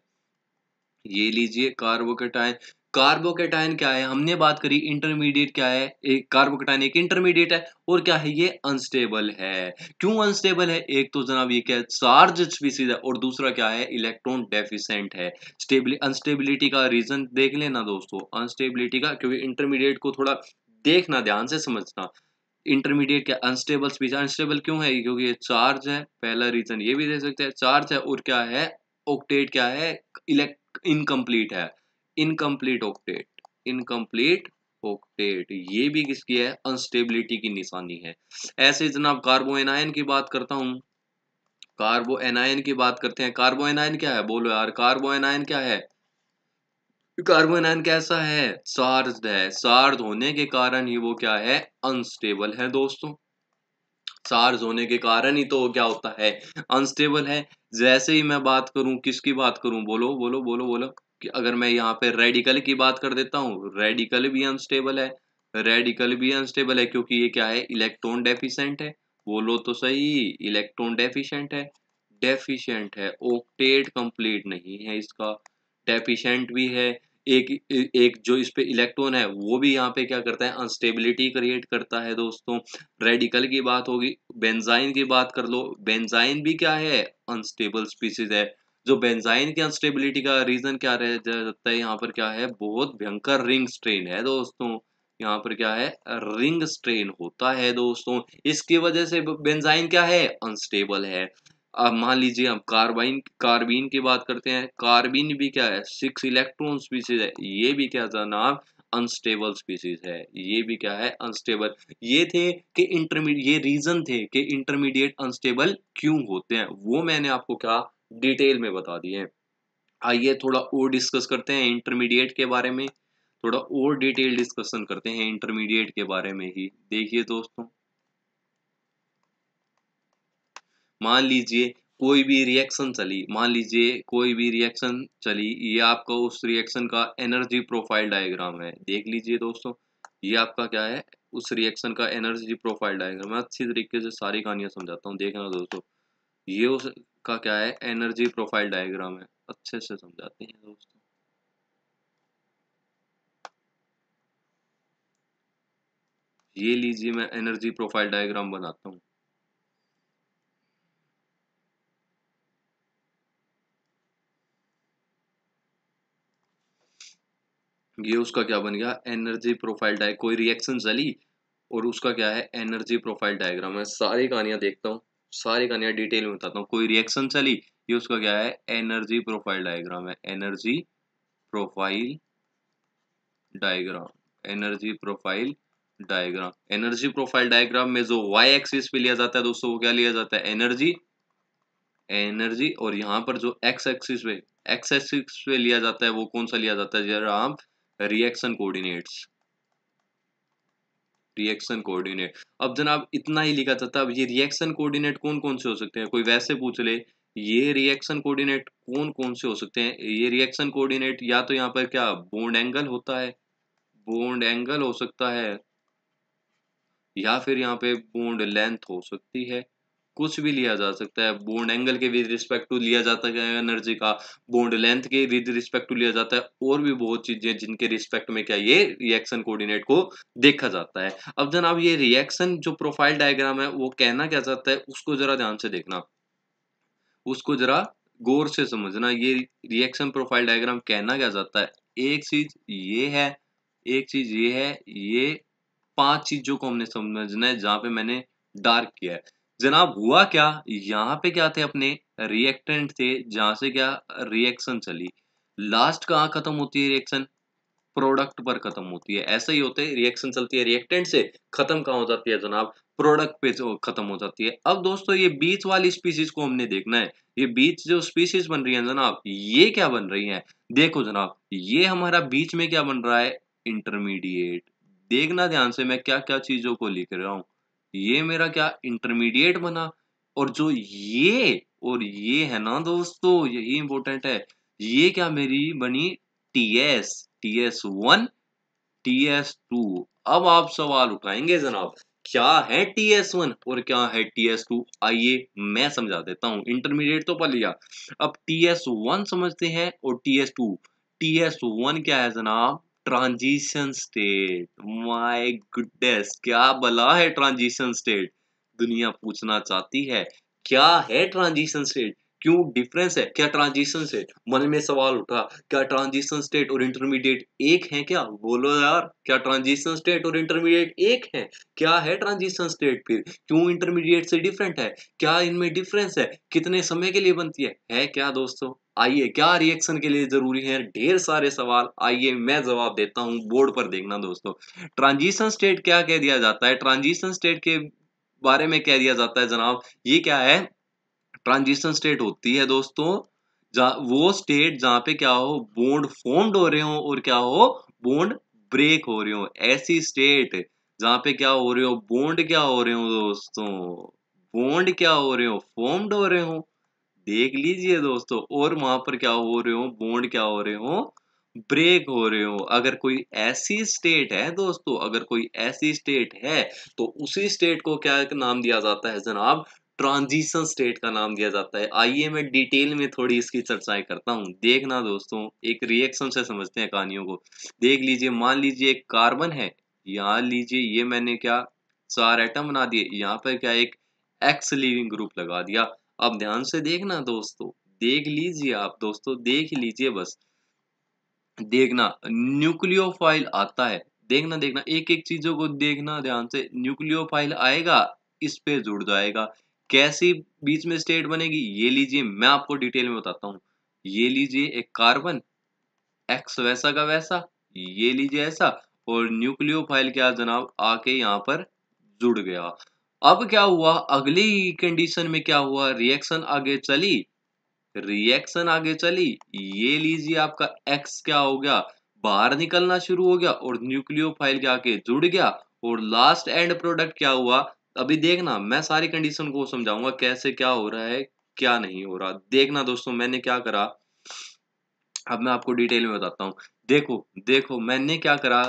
ये लीजिए कार्बोकेटाइन कार्बोकेटाइन क्या है हमने बात करी इंटरमीडिएट क्या है एक कार्बोकेटाइन एक इंटरमीडिएट है और क्या है ये अनस्टेबल है क्यों अनस्टेबल है एक तो जनाब ये क्या है चार्ज स्पीसीज है और दूसरा क्या है इलेक्ट्रॉन डेफिसेंट है स्टेबिल अनस्टेबिलिटी का रीजन देख लेना दोस्तों अनस्टेबिलिटी का क्योंकि इंटरमीडिएट को थोड़ा देखना ध्यान से समझना इंटरमीडिएट क्या अनस्टेबल स्पीच अनस्टेबल क्यों है क्योंकि ये चार्ज है पहला रीजन ये भी दे सकते हैं चार्ज है और क्या है ऑक्टेट क्या है इलेक्ट इनकम्प्लीट है इनकम्प्लीट ऑक्टेट इनकम्प्लीट ऑक्टेट ये भी किसकी है अनस्टेबिलिटी की निशानी है ऐसे जनाब एनायन की बात करता हूँ एनायन की बात करते हैं कार्बो एनायन क्या है बोलो यार कार्बो एनायन क्या है कार्बन एन कैसा है सार्ज है सार्ज होने के कारण ही वो क्या है अनस्टेबल है दोस्तों सार्ज होने के कारण ही तो क्या होता है अनस्टेबल है जैसे ही मैं बात करूं किसकी बात करूं बोलो बोलो बोलो बोलो कि अगर मैं यहाँ पे रेडिकल की बात कर देता हूँ रेडिकल भी अनस्टेबल है रेडिकल भी अनस्टेबल है क्योंकि ये क्या है इलेक्ट्रॉन डेफिशेंट है बोलो तो सही इलेक्ट्रॉन डेफिशेंट है डेफिशेंट है ओक्टेट कंप्लीट नहीं है इसका डेफिशेंट भी है एक एक जो इस पे इलेक्ट्रॉन है वो भी यहाँ पे क्या करता है अनस्टेबिलिटी क्रिएट करता है दोस्तों रेडिकल की बात होगी बेंजाइन की बात कर लो बेंजाइन भी क्या है अनस्टेबल स्पीसीज है जो बेंजाइन की अनस्टेबिलिटी का रीजन क्या रह जाता है यहाँ पर क्या है बहुत भयंकर रिंग स्ट्रेन है दोस्तों यहाँ पर क्या है रिंग स्ट्रेन होता है दोस्तों इसकी वजह से बेंजाइन क्या है अनस्टेबल है अब मान लीजिए हम कार्बाइन कार्बीन की बात करते हैं कार्बीन भी क्या है सिक्स इलेक्ट्रॉन स्पीसीज है ये भी क्या था नाम अनस्टेबल स्पीसीज है ये भी क्या है अनस्टेबल ये थे कि इंटरमीडिएट ये रीजन थे कि इंटरमीडिएट अनस्टेबल क्यों होते हैं वो मैंने आपको क्या डिटेल में बता दिए आइए थोड़ा और डिस्कस करते हैं इंटरमीडिएट के बारे में थोड़ा और डिटेल डिस्कशन करते हैं इंटरमीडिएट के बारे में ही देखिए दोस्तों मान लीजिए कोई भी रिएक्शन चली मान लीजिए कोई भी रिएक्शन चली ये आपका उस रिएक्शन का एनर्जी प्रोफाइल डायग्राम है देख लीजिए दोस्तों ये आपका क्या है उस रिएक्शन का एनर्जी प्रोफाइल डायग्राम मैं अच्छी तरीके से सारी कहानियां समझाता हूँ देखना दोस्तों ये उसका क्या है एनर्जी प्रोफाइल डायग्राम है अच्छे से समझाते हैं दोस्तों ये लीजिए मैं एनर्जी प्रोफाइल डायग्राम बनाता हूँ ये उसका क्या बन गया एनर्जी प्रोफाइल डाय कोई रिएक्शन चली और उसका क्या है एनर्जी प्रोफाइल डायग्राम है सारी कहानियां देखता हूँ सारी कहानियां डिटेल में बताता हूँ कोई रिएक्शन चली ये उसका क्या है एनर्जी प्रोफाइल डायग्राम है energy profile diagram energy profile diagram energy profile diagram में जो वाई एक्सिस पे लिया जाता है दोस्तों वो क्या लिया जाता है एनर्जी एनर्जी और यहाँ पर जो एक्स एक्सिस पे एक्स एक्सिस पे लिया जाता है वो कौन सा लिया जाता है जरा आप रिएक्शन कोऑर्डिनेट्स रिएक्शन कोऑर्डिनेट अब जनाब इतना ही लिखा था अब ये रिएक्शन कोऑर्डिनेट कौन कौन से हो सकते हैं कोई वैसे पूछ ले ये रिएक्शन कोऑर्डिनेट कौन कौन से हो सकते हैं ये रिएक्शन कोऑर्डिनेट या तो यहाँ पर क्या बोन्ड एंगल होता है बोन्ड एंगल हो सकता है या फिर यहाँ पे बोन्ड लेंथ हो सकती है कुछ भी लिया जा सकता है बोन्ड एंगल के विद रिस्पेक्ट टू लिया जाता है एनर्जी का बोन्ड लेंथ के विद रिस्पेक्ट टू लिया जाता है और भी बहुत चीजें जिनके रिस्पेक्ट में क्या ये रिएक्शन कोऑर्डिनेट को देखा जाता है अब जनाब ये रिएक्शन जो प्रोफाइल डायग्राम है वो कहना क्या चाहता है उसको जरा ध्यान से देखना उसको जरा गौर से समझना ये रिएक्शन प्रोफाइल डायग्राम कहना क्या चाहता है एक चीज ये है एक चीज ये है ये पांच चीजों को हमने समझना है जहां पे मैंने डार्क किया है जनाब हुआ क्या यहाँ पे क्या थे अपने रिएक्टेंट थे जहां से क्या रिएक्शन चली लास्ट कहाँ खत्म होती है रिएक्शन प्रोडक्ट पर खत्म होती है ऐसा ही होते रिएक्शन चलती है रिएक्टेंट से खत्म कहाँ हो जाती है जनाब प्रोडक्ट पे खत्म हो जाती है अब दोस्तों ये बीच वाली स्पीसीज को हमने देखना है ये बीच जो स्पीसीज बन रही है जनाब ये क्या बन रही है देखो जनाब ये हमारा बीच में क्या बन रहा है इंटरमीडिएट देखना ध्यान से मैं क्या क्या चीजों को लिख रहा हूं ये मेरा क्या इंटरमीडिएट बना और जो ये और ये है ना दोस्तों यही इंपॉर्टेंट है ये क्या मेरी बनी T S T S one T S two अब आप सवाल उठाएंगे जनाब क्या है टी एस वन और क्या है टी एस टू आइए मैं समझा देता हूं इंटरमीडिएट तो पढ़ लिया अब टी एस वन समझते हैं और T S two T S one क्या है जनाब ट्रांजिशन स्टेट माय गुडनेस क्या भला है ट्रांजिशन स्टेट दुनिया पूछना चाहती है क्या है ट्रांजिशन स्टेट क्यों डिफरेंस है क्या ट्रांजिशन है मन में सवाल उठा क्या ट्रांजिशन स्टेट और इंटरमीडिएट एक है क्या बोलो यार क्या ट्रांजिशन स्टेट और इंटरमीडिएट एक है क्या है ट्रांजिशन स्टेट फिर क्यों इंटरमीडिएट से डिफरेंट है क्या इनमें डिफरेंस है कितने समय के लिए बनती है है क्या दोस्तों आइए क्या रिएक्शन के लिए जरूरी है ढेर सारे सवाल आइए मैं जवाब देता हूं बोर्ड पर देखना दोस्तों ट्रांजिशन स्टेट क्या कह दिया जाता है ट्रांजिशन स्टेट के बारे में कह दिया जाता है जनाब ये क्या है ट्रांजिशन स्टेट होती है दोस्तों वो स्टेट जहां पे क्या हो बोन्ड फॉर्म्ड हो रहे हो और क्या हो बोन्ड ब्रेक हो रहे हो ऐसी स्टेट जहां पे क्या हो रहे हो बोन्ड क्या हो रहे हो दोस्तों बोन्ड क्या हो रहे हो फॉर्म्ड हो रहे हो देख लीजिए दोस्तों और वहां पर क्या हो रहे हो बोन्ड क्या हो रहे हो ब्रेक हो रहे हो अगर कोई ऐसी स्टेट है दोस्तों अगर कोई ऐसी स्टेट है तो उसी स्टेट को क्या नाम दिया जाता है जनाब ट्रांजिशन स्टेट का नाम दिया जाता है आइए मैं डिटेल में थोड़ी इसकी चर्चाएं करता हूँ देखना दोस्तों एक रिएक्शन से समझते हैं कहानियों को देख लीजिए मान लीजिए एक कार्बन है यहाँ लीजिए ये मैंने क्या चार एटम बना दिए यहाँ पर क्या एक एक्स लिविंग ग्रुप लगा दिया अब ध्यान से देखना दोस्तों देख लीजिए आप दोस्तों देख लीजिए बस देखना न्यूक्लियोफाइल आता है देखना देखना एक एक चीजों को देखना ध्यान से न्यूक्लियोफाइल आएगा इस पे जुड़ जाएगा कैसी बीच में स्टेट बनेगी ये लीजिए मैं आपको डिटेल में बताता हूं ये लीजिए एक कार्बन एक्स वैसा का वैसा ये लीजिए ऐसा और फाइल क्या जनाब आके यहाँ पर जुड़ गया अब क्या हुआ अगली कंडीशन में क्या हुआ रिएक्शन आगे चली रिएक्शन आगे चली ये लीजिए आपका एक्स क्या हो गया बाहर निकलना शुरू हो गया और न्यूक्लियो फाइल क्या आके जुड़ गया और लास्ट एंड प्रोडक्ट क्या हुआ अभी देखना मैं सारी कंडीशन को समझाऊंगा कैसे क्या हो रहा है क्या नहीं हो रहा देखना दोस्तों मैंने क्या करा अब मैं आपको डिटेल में बताता हूँ देखो देखो मैंने क्या करा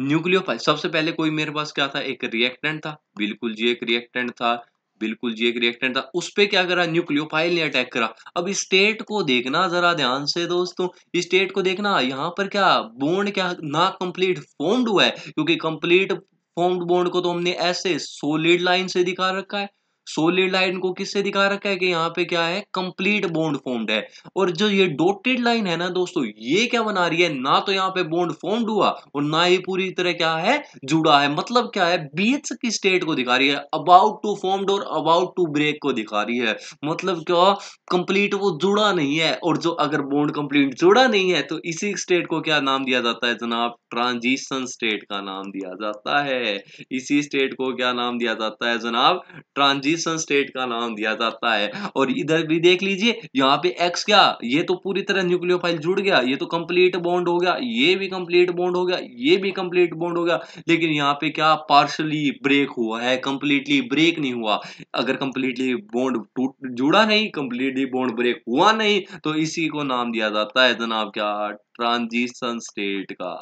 न्यूक्लियो सबसे पहले कोई मेरे पास क्या था एक रिएक्टेंट था बिल्कुल जी एक रिएक्टेंट था बिल्कुल जी एक रिएक्टेंट था उस पर क्या करा न्यूक्लियोफाइल ने अटैक करा अब स्टेट को देखना जरा ध्यान से दोस्तों स्टेट को देखना यहाँ पर क्या बोन्ड क्या ना कंप्लीट फोन्ड हुआ है क्योंकि कंप्लीट फॉर्म्ड बॉन्ड को तो हमने ऐसे सोलिड लाइन से दिखा रखा है सोलिड लाइन को किससे दिखा रखा है कि यहाँ पे क्या है कंप्लीट बॉन्ड फॉर्म्ड है और जो ये डोटेड लाइन है ना दोस्तों ये क्या बना रही है ना तो यहाँ पे बोन्ड फॉर्म्ड हुआ और ना ही पूरी तरह क्या है जुड़ा है मतलब क्या है बीच की स्टेट को दिखा रही है अबाउट टू फॉर्म्ड और अबाउट टू ब्रेक को दिखा रही है मतलब क्या कंप्लीट वो जुड़ा नहीं है और जो अगर बोन्ड कंप्लीट जुड़ा नहीं है तो इसी स्टेट को क्या नाम दिया जाता है जनाब ट्रांजिशन स्टेट का नाम दिया जाता है इसी स्टेट को क्या नाम दिया जाता है जनाब ट्रांजिशन ट्रांजिशन स्टेट का नाम दिया जाता है और इधर भी देख लीजिए यहाँ पे एक्स क्या ये तो पूरी तरह न्यूक्लियो जुड़ गया ये तो कंप्लीट बॉन्ड हो गया ये भी कंप्लीट बॉन्ड हो गया ये भी कंप्लीट बॉन्ड हो गया लेकिन यहाँ पे क्या पार्शली ब्रेक हुआ है कंप्लीटली ब्रेक नहीं हुआ अगर कंप्लीटली बॉन्ड टूट जुड़ा नहीं कंप्लीटली बॉन्ड ब्रेक हुआ नहीं तो इसी को नाम दिया जाता है जनाब क्या ट्रांजिशन स्टेट का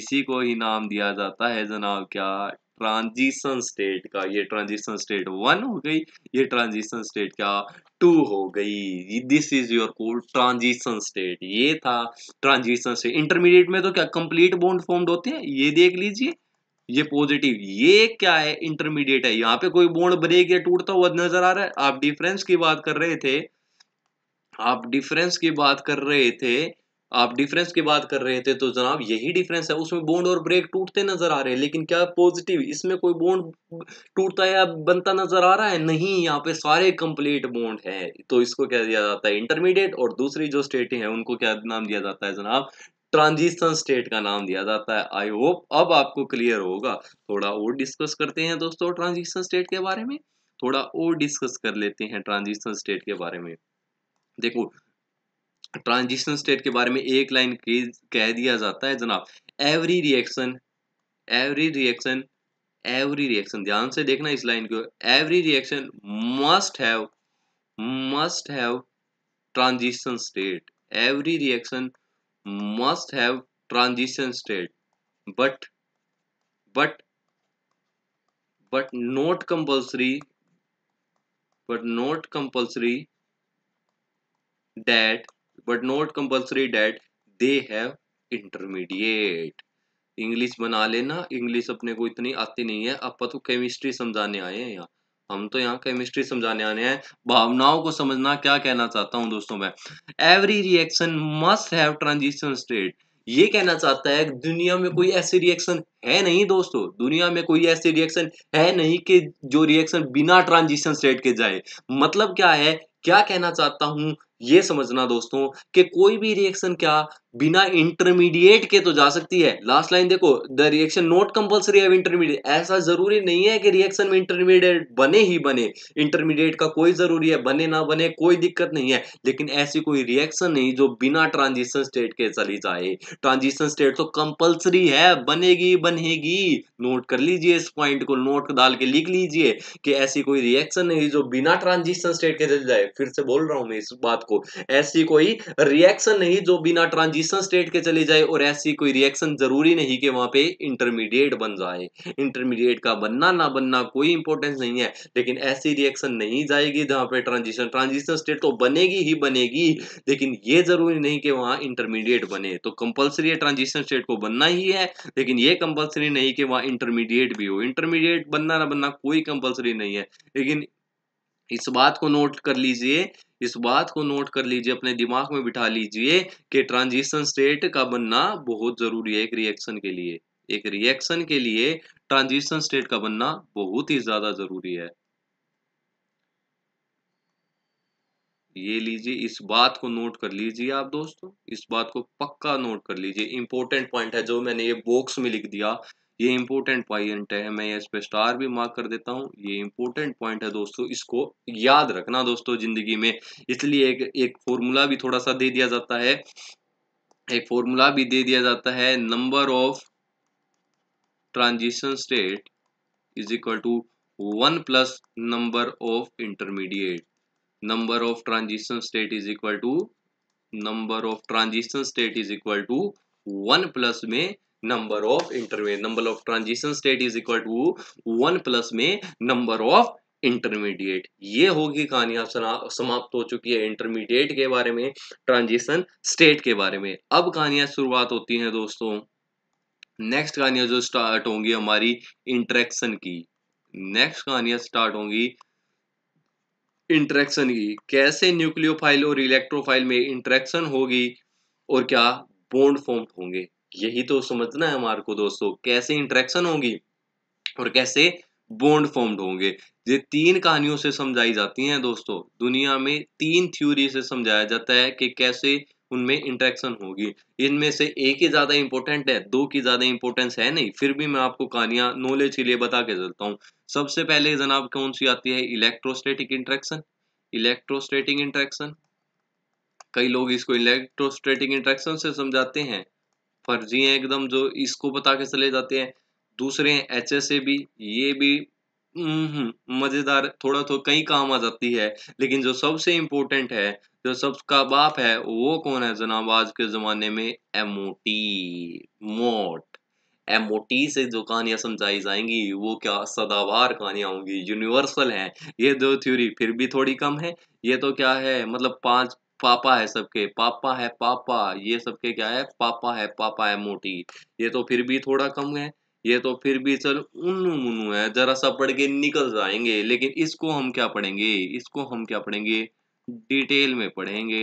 इसी को ही नाम दिया जाता है जनाब क्या ट्रांजिशन स्टेट का ये ट्रांजिशन स्टेट वन हो गई ये ट्रांजिशन स्टेट क्या टू हो गई दिस इज योर कोल ट्रांजिशन स्टेट ये था ट्रांजिशन स्टेट इंटरमीडिएट में तो क्या कंप्लीट बॉन्ड फॉर्म्ड होते हैं ये देख लीजिए ये पॉजिटिव ये क्या है इंटरमीडिएट है यहाँ पे कोई बॉन्ड ब्रेक या टूटता हुआ नजर आ रहा है आप डिफरेंस की बात कर रहे थे आप डिफरेंस की बात कर रहे थे आप डिफरेंस की बात कर रहे थे तो जनाब यही डिफरेंस है उसमें बॉन्ड और ब्रेक टूटते नजर आ रहे हैं लेकिन क्या पॉजिटिव इसमें कोई बॉन्ड टूटता या बनता नजर आ रहा है नहीं यहाँ पे सारे कंप्लीट बॉन्ड हैं तो इसको क्या दिया जाता है इंटरमीडिएट और दूसरी जो स्टेट है उनको क्या नाम दिया जाता है जनाब ट्रांजिशन स्टेट का नाम दिया जाता है आई होप अब आपको क्लियर होगा थोड़ा और डिस्कस करते हैं दोस्तों ट्रांजिशन स्टेट के बारे में थोड़ा और डिस्कस कर लेते हैं ट्रांजिशन स्टेट के बारे में देखो ट्रांजिशन स्टेट के बारे में एक लाइन कह दिया जाता है जनाब every reaction every reaction every reaction ध्यान से देखना इस लाइन को every reaction must have must have transition state every reaction must have transition state but but but not compulsory but not compulsory that but not compulsory that they have intermediate English बना लेना English अपने को इतनी आती नहीं है आप तो केमिस्ट्री समझाने आए हैं यहाँ हम तो यहाँ केमिस्ट्री समझाने आने हैं भावनाओं को समझना क्या कहना चाहता हूँ दोस्तों मैं every reaction must have transition state ये कहना चाहता है दुनिया में कोई ऐसी रिएक्शन है नहीं दोस्तों दुनिया में कोई ऐसी रिएक्शन है नहीं कि जो रिएक्शन बिना ट्रांजिशन स्टेट के जाए मतलब क्या है क्या कहना चाहता हूं ये समझना दोस्तों कि कोई भी रिएक्शन क्या बिना इंटरमीडिएट के तो जा सकती है लास्ट लाइन देखो द रिएक्शन नॉट कंपल्सरी है इंटरमीडिएट ऐसा जरूरी नहीं है कि रिएक्शन में इंटरमीडिएट बने ही बने इंटरमीडिएट का कोई जरूरी है बने ना बने कोई दिक्कत नहीं है लेकिन ऐसी कोई रिएक्शन नहीं जो बिना ट्रांजिशन स्टेट के चली जाए ट्रांजिशन स्टेट तो कंपल्सरी है बनेगी बनेगी नोट कर लीजिए इस पॉइंट को नोट डाल के लिख लीजिए कि ऐसी कोई रिएक्शन नहीं जो बिना ट्रांजिशन स्टेट के चली जाए फिर से बोल रहा हूं मैं इस बात को आपको ऐसी कोई रिएक्शन नहीं जो बिना ट्रांजिशन स्टेट के चले जाए और ऐसी कोई रिएक्शन जरूरी नहीं कि वहां पे इंटरमीडिएट बन जाए इंटरमीडिएट का बनना ना बनना कोई इंपॉर्टेंस नहीं है लेकिन ऐसी रिएक्शन नहीं जाएगी जहां पे ट्रांजिशन ट्रांजिशन स्टेट तो बनेगी ही बनेगी लेकिन ये जरूरी नहीं कि वहां इंटरमीडिएट बने तो कंपलसरी ट्रांजिशन स्टेट को बनना ही है लेकिन ये कंपल्सरी नहीं कि वहां इंटरमीडिएट भी हो इंटरमीडिएट बनना ना बनना कोई कंपल्सरी नहीं है लेकिन इस बात को नोट कर लीजिए इस बात को नोट कर लीजिए अपने दिमाग में बिठा लीजिए कि ट्रांजिशन स्टेट का बनना बहुत जरूरी है एक रिएक्शन के लिए एक रिएक्शन के लिए ट्रांजिशन स्टेट का बनना बहुत ही ज्यादा जरूरी है ये लीजिए इस बात को नोट कर लीजिए आप दोस्तों इस बात को पक्का नोट कर लीजिए इंपॉर्टेंट पॉइंट है जो मैंने ये बॉक्स में लिख दिया ये इंपॉर्टेंट पॉइंट है मैं इस पे स्टार भी मार्क कर देता हूँ ये इंपॉर्टेंट पॉइंट है दोस्तों इसको याद रखना दोस्तों जिंदगी में इसलिए एक एक फॉर्मूला भी थोड़ा सा दे दिया जाता है एक फॉर्मूला भी दे दिया जाता है number of transition state is equal to one plus number of intermediate number of transition state is equal to number of transition state is equal to one plus में number of intermediate number of transition state is equal to one plus में number of intermediate ये होगी कहानी आप समाप्त हो चुकी है इंटरमीडिएट के बारे में ट्रांजिशन स्टेट के बारे में अब कहानियां शुरुआत होती हैं दोस्तों नेक्स्ट कहानियां जो स्टार्ट होंगी हमारी इंटरेक्शन की नेक्स्ट कहानियां स्टार्ट होंगी इंटरेक्शन की कैसे न्यूक्लियोफाइल और इलेक्ट्रोफाइल में इंटरेक्शन होगी और क्या बॉन्ड फॉर्म होंगे यही तो समझना है हमारे को दोस्तों कैसे इंट्रैक्शन होगी और कैसे बॉन्ड फॉर्म्ड होंगे ये तीन कहानियों से समझाई जाती हैं दोस्तों दुनिया में तीन थ्योरी से समझाया जाता है कि कैसे उनमें इंट्रैक्शन होगी इनमें से एक ही ज़्यादा इंपॉर्टेंट है दो की ज़्यादा इंपॉर्टेंस है नहीं फिर भी मैं आपको कहानियां नॉलेज के लिए बता के चलता हूँ सबसे पहले जनाब कौन सी आती है इलेक्ट्रोस्टेटिक इंट्रैक्शन इलेक्ट्रोस्टेटिक इंट्रैक्शन कई लोग इसको इलेक्ट्रोस्टेटिक इंट्रैक्शन से समझाते हैं फर्जी हैं एकदम जो इसको बता के चले जाते हैं दूसरे हैं एच एस ए भी ये भी मजेदार थोड़ा तो कई काम आ जाती है लेकिन जो सबसे इम्पोर्टेंट है जो सबका बाप है वो कौन है जनाब आज के जमाने में एमओटी मोट एमओटी से जो कहानियां समझाई जाएंगी वो क्या सदावार कहानियां होंगी यूनिवर्सल हैं ये दो थ्योरी फिर भी थोड़ी कम है ये तो क्या है मतलब पांच पापा है सबके पापा है पापा ये सबके क्या है पापा है पापा है मोटी ये तो फिर भी थोड़ा कम है ये तो फिर भी चल उन्नू मुन्नु है जरा सा पढ़ के निकल जाएंगे लेकिन इसको हम क्या पढ़ेंगे इसको हम क्या पढ़ेंगे डिटेल में पढ़ेंगे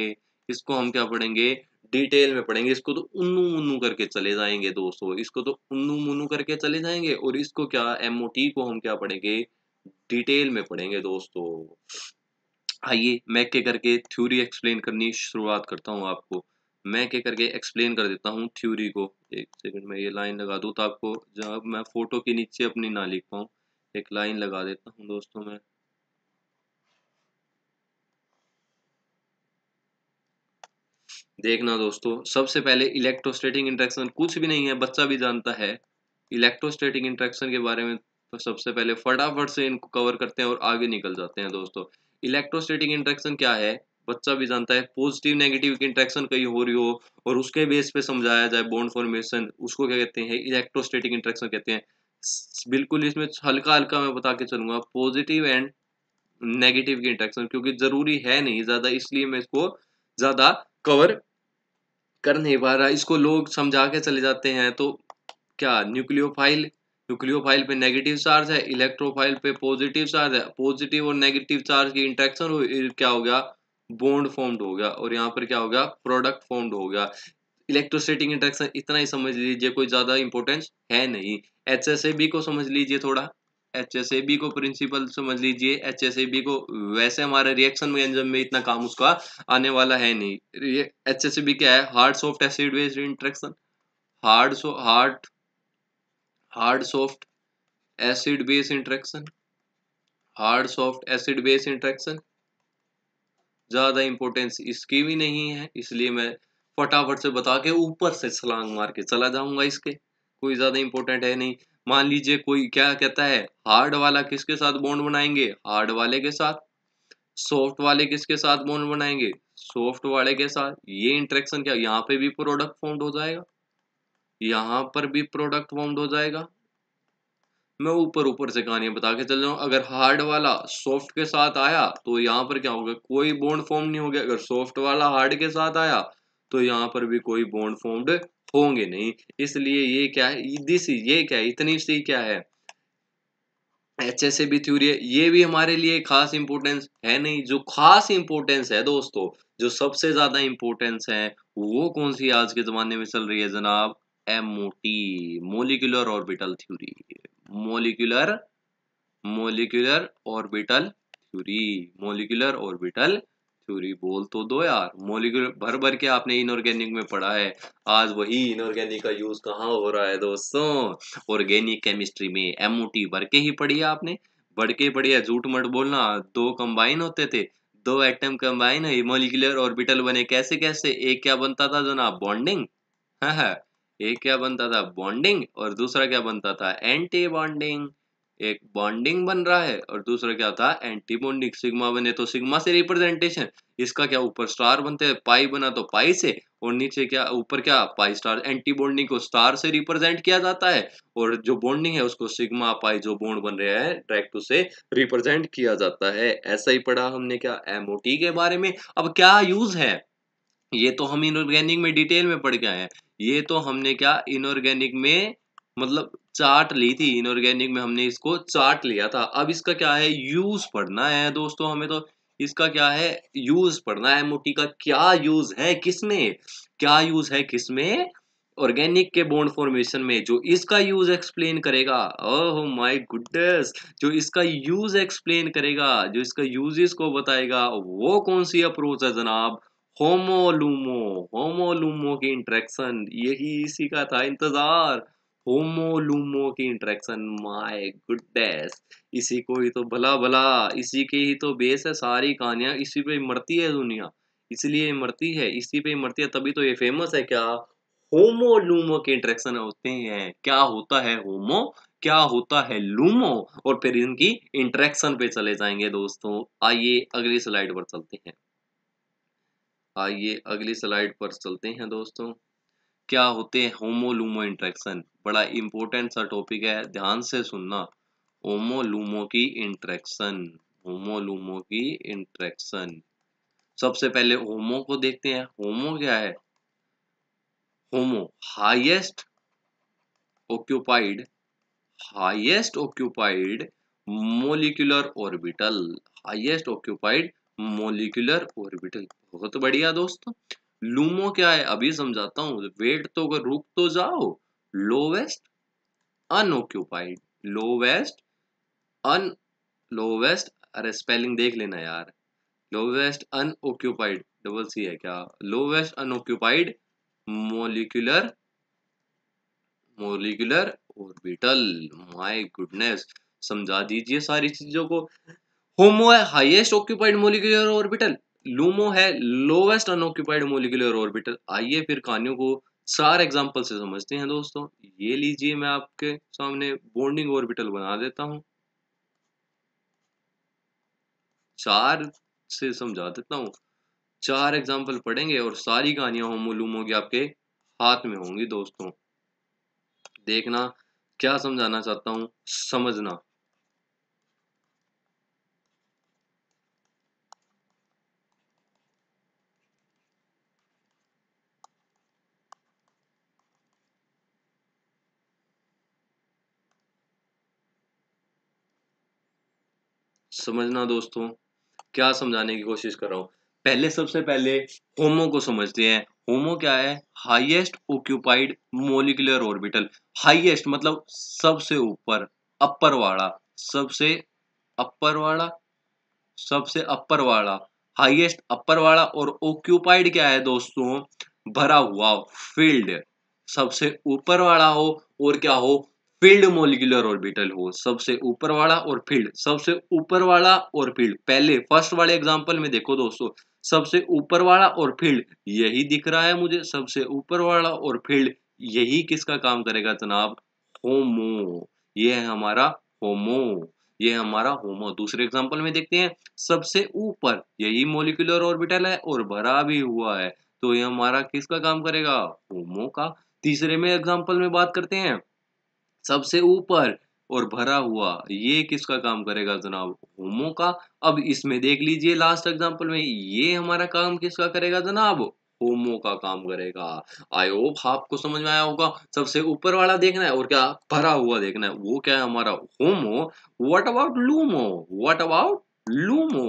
इसको हम क्या पढ़ेंगे डिटेल में पढ़ेंगे इसको तो उन्नू मुन्नू करके चले जाएंगे दोस्तों इसको तो उन्नू मुन्नू करके चले जाएंगे और इसको क्या एमओटी को हम क्या पढ़ेंगे डिटेल में पढ़ेंगे दोस्तों आइए मैं क्या करके थ्योरी एक्सप्लेन करनी शुरुआत करता हूँ आपको मैं क्या करके एक्सप्लेन कर देता हूँ थ्योरी को एक सेकंड में ये लाइन लगा दूँ तो आपको जब मैं फ़ोटो के नीचे अपनी ना लिख पाऊँ एक लाइन लगा देता हूँ दोस्तों मैं देखना दोस्तों सबसे पहले इलेक्ट्रोस्टेटिक इंट्रैक्शन कुछ भी नहीं है बच्चा भी जानता है इलेक्ट्रोस्टेटिक इंट्रैक्शन के बारे में तो सबसे पहले फटाफट से इनको कवर करते हैं और आगे निकल जाते हैं दोस्तों इलेक्ट्रोस्टेटिक इंट्रैक्शन क्या है बच्चा भी जानता है पॉजिटिव नेगेटिव की इंट्रैक्शन कहीं हो रही हो और उसके बेस पे समझाया जाए बॉन्ड फॉर्मेशन उसको क्या कहते हैं इलेक्ट्रोस्टेटिक इंट्रैक्शन कहते हैं बिल्कुल इसमें हल्का हल्का मैं बता के चलूंगा पॉजिटिव एंड नेगेटिव की इंट्रैक्शन क्योंकि जरूरी है नहीं ज्यादा इसलिए मैं इसको ज्यादा कवर कर नहीं पा रहा इसको लोग समझा के चले जाते हैं तो क्या न्यूक्लियोफाइल न्यूक्लियोफाइल पे नेगेटिव चार्ज है इलेक्ट्रोफाइल पे पॉजिटिव चार्ज है पॉजिटिव और नेगेटिव चार्ज की इंट्रैक्शन क्या हो गया बॉन्ड फॉर्म्ड हो गया और यहाँ पर क्या हो गया प्रोडक्ट फॉर्म्ड हो गया इलेक्ट्रोस्टेटिक इंट्रैक्शन इतना ही समझ लीजिए कोई ज्यादा इंपॉर्टेंस है नहीं एच एस ए बी को समझ लीजिए थोड़ा एच एस ए बी को प्रिंसिपल समझ लीजिए एच एस ए बी को वैसे हमारे रिएक्शन मैकेनिज्म में इतना काम उसका आने वाला है नहीं एच एस ए बी क्या है हार्ड सॉफ्ट एसिड वेस्ट interaction hard so hard hard soft acid base interaction hard soft acid base interaction ज़्यादा इंपॉर्टेंस इसकी भी नहीं है इसलिए मैं फटाफट से बता के ऊपर से छलांग मार के चला जाऊंगा इसके कोई ज़्यादा इंपॉर्टेंट है नहीं मान लीजिए कोई क्या कहता है हार्ड वाला किसके साथ बॉन्ड बनाएंगे हार्ड वाले के साथ सॉफ्ट वाले किसके साथ बॉन्ड बनाएंगे सॉफ्ट वाले के साथ ये इंट्रैक्शन क्या यहाँ पे भी प्रोडक्ट फॉर्म हो जाएगा यहां पर भी प्रोडक्ट फॉर्म्ड हो जाएगा मैं ऊपर ऊपर से कहानियां बता के चल जाऊ अगर हार्ड वाला सॉफ्ट के साथ आया तो यहां पर क्या होगा कोई बॉन्ड फॉर्म नहीं हो गया अगर सॉफ्ट वाला हार्ड के साथ आया तो यहाँ पर भी कोई बॉन्ड फॉर्म्ड होंगे नहीं इसलिए ये क्या है दिस ये क्या है इतनी सी क्या है H S A B theory है ये भी हमारे लिए खास इंपोर्टेंस है नहीं जो खास इंपोर्टेंस है दोस्तों जो सबसे ज्यादा इंपोर्टेंस है वो कौन सी आज के जमाने में चल रही है जनाब MOT molecular orbital theory molecular molecular orbital theory molecular orbital theory बोल तो दो यार मोलिकुलर भर भर के आपने इनऑर्गेनिक में पढ़ा है आज वही इनऑर्गेनिक का यूज कहाँ हो रहा है दोस्तों ऑर्गेनिक केमिस्ट्री में एमओटी भर के ही पढ़ी है आपने बढ़ के बढ़िया झूठ मठ बोलना दो कंबाइन होते थे दो एटम कंबाइन है मोलिकुलर ऑर्बिटल बने कैसे कैसे एक क्या बनता था जनाब बॉन्डिंग हाँ हाँ एक क्या बनता था बॉन्डिंग और दूसरा क्या बनता था एंटी बॉन्डिंग एक बॉन्डिंग बन रहा है और दूसरा क्या था एंटी बॉन्डिंग सिग्मा बने तो सिग्मा से रिप्रेजेंटेशन इसका क्या ऊपर स्टार बनते हैं पाई बना तो पाई से और नीचे क्या ऊपर क्या पाई स्टार एंटी बॉन्डिंग को स्टार से रिप्रेजेंट किया जाता है और जो बॉन्डिंग है उसको सिग्मा पाई जो बॉन्ड बन रहा है डायरेक्ट से रिप्रेजेंट किया जाता है ऐसा ही पढ़ा हमने क्या एमओटी के बारे में अब क्या यूज है ये तो हम इनऑर्गेनिक में डिटेल में पढ़ के आए हैं ये तो हमने क्या इनऑर्गेनिक में मतलब चार्ट ली थी इनऑर्गेनिक में हमने इसको चार्ट लिया था अब इसका क्या है यूज पढ़ना है दोस्तों हमें तो इसका क्या है यूज पढ़ना है मोटी का क्या यूज है किसमें क्या यूज है किसमें ऑर्गेनिक के बॉन्ड फॉर्मेशन में जो इसका यूज एक्सप्लेन करेगा ओह माय गुडनेस जो इसका यूज एक्सप्लेन करेगा जो इसका यूजेस को बताएगा वो कौन सी अप्रोच है जनाब होमोलूमो होमोलूमो की इंट्रैक्शन यही इसी का था इंतजार होमोलूमो की इंट्रैक्शन माय गुडनेस इसी को ही तो भला भला इसी के ही तो बेस है सारी कहानियां इसी पे मरती है दुनिया इसलिए मरती है इसी पे मरती है तभी तो ये फेमस है क्या होमो लूमो के इंट्रैक्शन होते हैं क्या होता है होमो क्या होता है लूमो और फिर इनकी इंट्रैक्शन पे चले जाएंगे दोस्तों आइए अगली स्लाइड पर चलते हैं आइए अगली स्लाइड पर चलते हैं दोस्तों क्या होते हैं होमोलूमो इंट्रैक्शन बड़ा इंपॉर्टेंट सा टॉपिक है ध्यान से सुनना होमोलूमो की इंट्रैक्शन होमोलूमो की इंट्रैक्शन सबसे पहले होमो को देखते हैं होमो क्या है HOMO highest occupied highest occupied molecular orbital highest occupied molecular orbital बहुत बढ़िया दोस्तों लूमो क्या है अभी समझाता हूं वेट तो अगर रुक तो जाओ lowest unoccupied lowest un lowest अरे स्पेलिंग देख लेना यार लोवेस्ट अनऑक्यूपाइड डबल सी है क्या lowest unoccupied molecular molecular orbital my goodness समझा दीजिए सारी चीजों को होमो है highest occupied molecular orbital LUMO है लोवेस्ट अनऑक्यूपाइड मोलिकुलर ऑर्बिटल आइए फिर कहानियों को सार एग्जाम्पल से समझते हैं दोस्तों ये लीजिए मैं आपके सामने बॉन्डिंग ऑर्बिटल बना देता हूं चार से समझा देता हूँ चार एग्जाम्पल पढ़ेंगे और सारी कहानियां होमो लूमो की आपके हाथ में होंगी दोस्तों देखना क्या समझाना चाहता हूं समझना समझना दोस्तों क्या समझाने की कोशिश कर रहा हूँ पहले सबसे पहले होमो को समझते हैं होमो क्या है highest occupied molecular orbital highest मतलब सबसे ऊपर अपर वाला सबसे अपर वाला सबसे अपर वाला हाईएस्ट अपर वाला और ऑक्यूपाइड क्या है दोस्तों भरा हुआ फील्ड सबसे ऊपर वाला हो और क्या हो फील्ड मोलिकुलर ऑर्बिटल हो सबसे ऊपर वाला और फील्ड सबसे ऊपर वाला और फील्ड पहले फर्स्ट वाले एग्जांपल में देखो दोस्तों सबसे ऊपर वाला और फील्ड यही दिख रहा है मुझे सबसे ऊपर वाला और फील्ड यही किसका काम करेगा जनाब होमो ये है हमारा होमो ये हमारा होमो दूसरे एग्जाम्पल में देखते हैं सबसे ऊपर यही मोलिकुलर ऑर्बिटल है और भरा भी हुआ है तो ये हमारा किसका काम करेगा होमो का तीसरे में एग्जाम्पल में बात करते हैं सबसे ऊपर और भरा हुआ ये किसका काम करेगा जनाब होमो का अब इसमें देख लीजिए लास्ट एग्जांपल में ये हमारा काम किसका करेगा जनाब होमो का काम करेगा आई होप आपको समझ में आया होगा सबसे ऊपर वाला देखना है और क्या भरा हुआ देखना है वो क्या है हमारा HOMO what about LUMO what about LUMO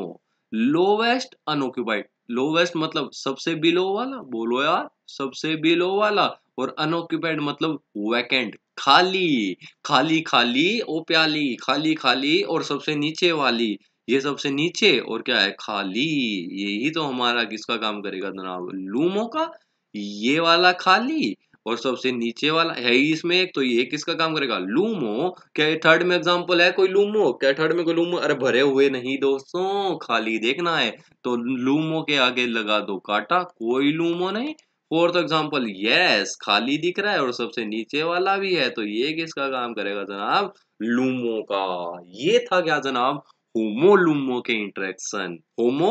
lowest unoccupied lowest मतलब सबसे बिलो वाला बोलो यार सबसे बिलो वाला और अनऑक्युपाइड मतलब वैकेंट खाली खाली खाली ओ प्याली खाली खाली और सबसे नीचे वाली ये सबसे नीचे और क्या है खाली यही तो हमारा किसका काम करेगा जनाब लूमो का ये वाला खाली और सबसे नीचे वाला है ही इसमें एक तो ये किसका काम करेगा लूमो क्या थर्ड में एग्जांपल है कोई लूमो क्या थर्ड में कोई लूमो अरे भरे हुए नहीं दोस्तों खाली देखना है तो लूमो के आगे लगा दो काटा कोई लूमो नहीं फोर्थ एग्जाम्पल यस खाली दिख रहा है और सबसे नीचे वाला भी है तो ये किसका काम करेगा जनाब लूमो का ये था क्या जनाब होमो लूमो के इंटरेक्शन होमो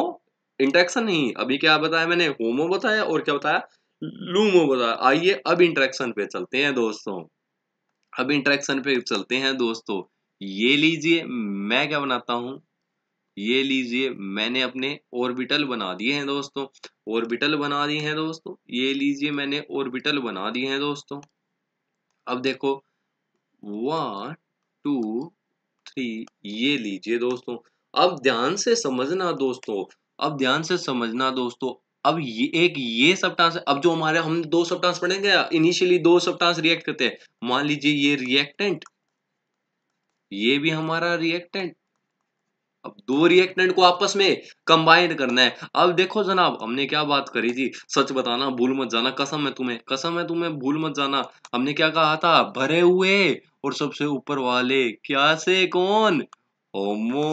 इंटरेक्शन नहीं अभी क्या बताया मैंने होमो बताया और क्या बताया लूमो बताया आइए अब इंटरेक्शन पे चलते हैं दोस्तों अब इंटरेक्शन पे चलते हैं दोस्तों ये लीजिए मैं क्या बनाता हूं ये लीजिए मैंने अपने ऑर्बिटल बना दिए हैं दोस्तों ऑर्बिटल बना दिए हैं दोस्तों ये लीजिए मैंने ऑर्बिटल बना दिए हैं दोस्तों अब देखो वन टू थ्री ये लीजिए दोस्तों अब ध्यान से समझना दोस्तों अब ध्यान से समझना दोस्तों अब ये एक ये सप्टांस अब जो हमारे हम दो सप्टांस पढ़ेंगे इनिशियली दो सप्टांस रिएक्ट करते हैं मान लीजिए ये रिएक्टेंट ये भी हमारा रिएक्टेंट अब दो रिएक्टेंट को आपस में कंबाइंड करना है अब देखो जनाब हमने क्या बात करी थी सच बताना भूल मत जाना कसम है तुम्हें कसम है तुम्हें भूल मत जाना हमने क्या कहा था भरे हुए और सबसे ऊपर वाले क्या से कौन ओमो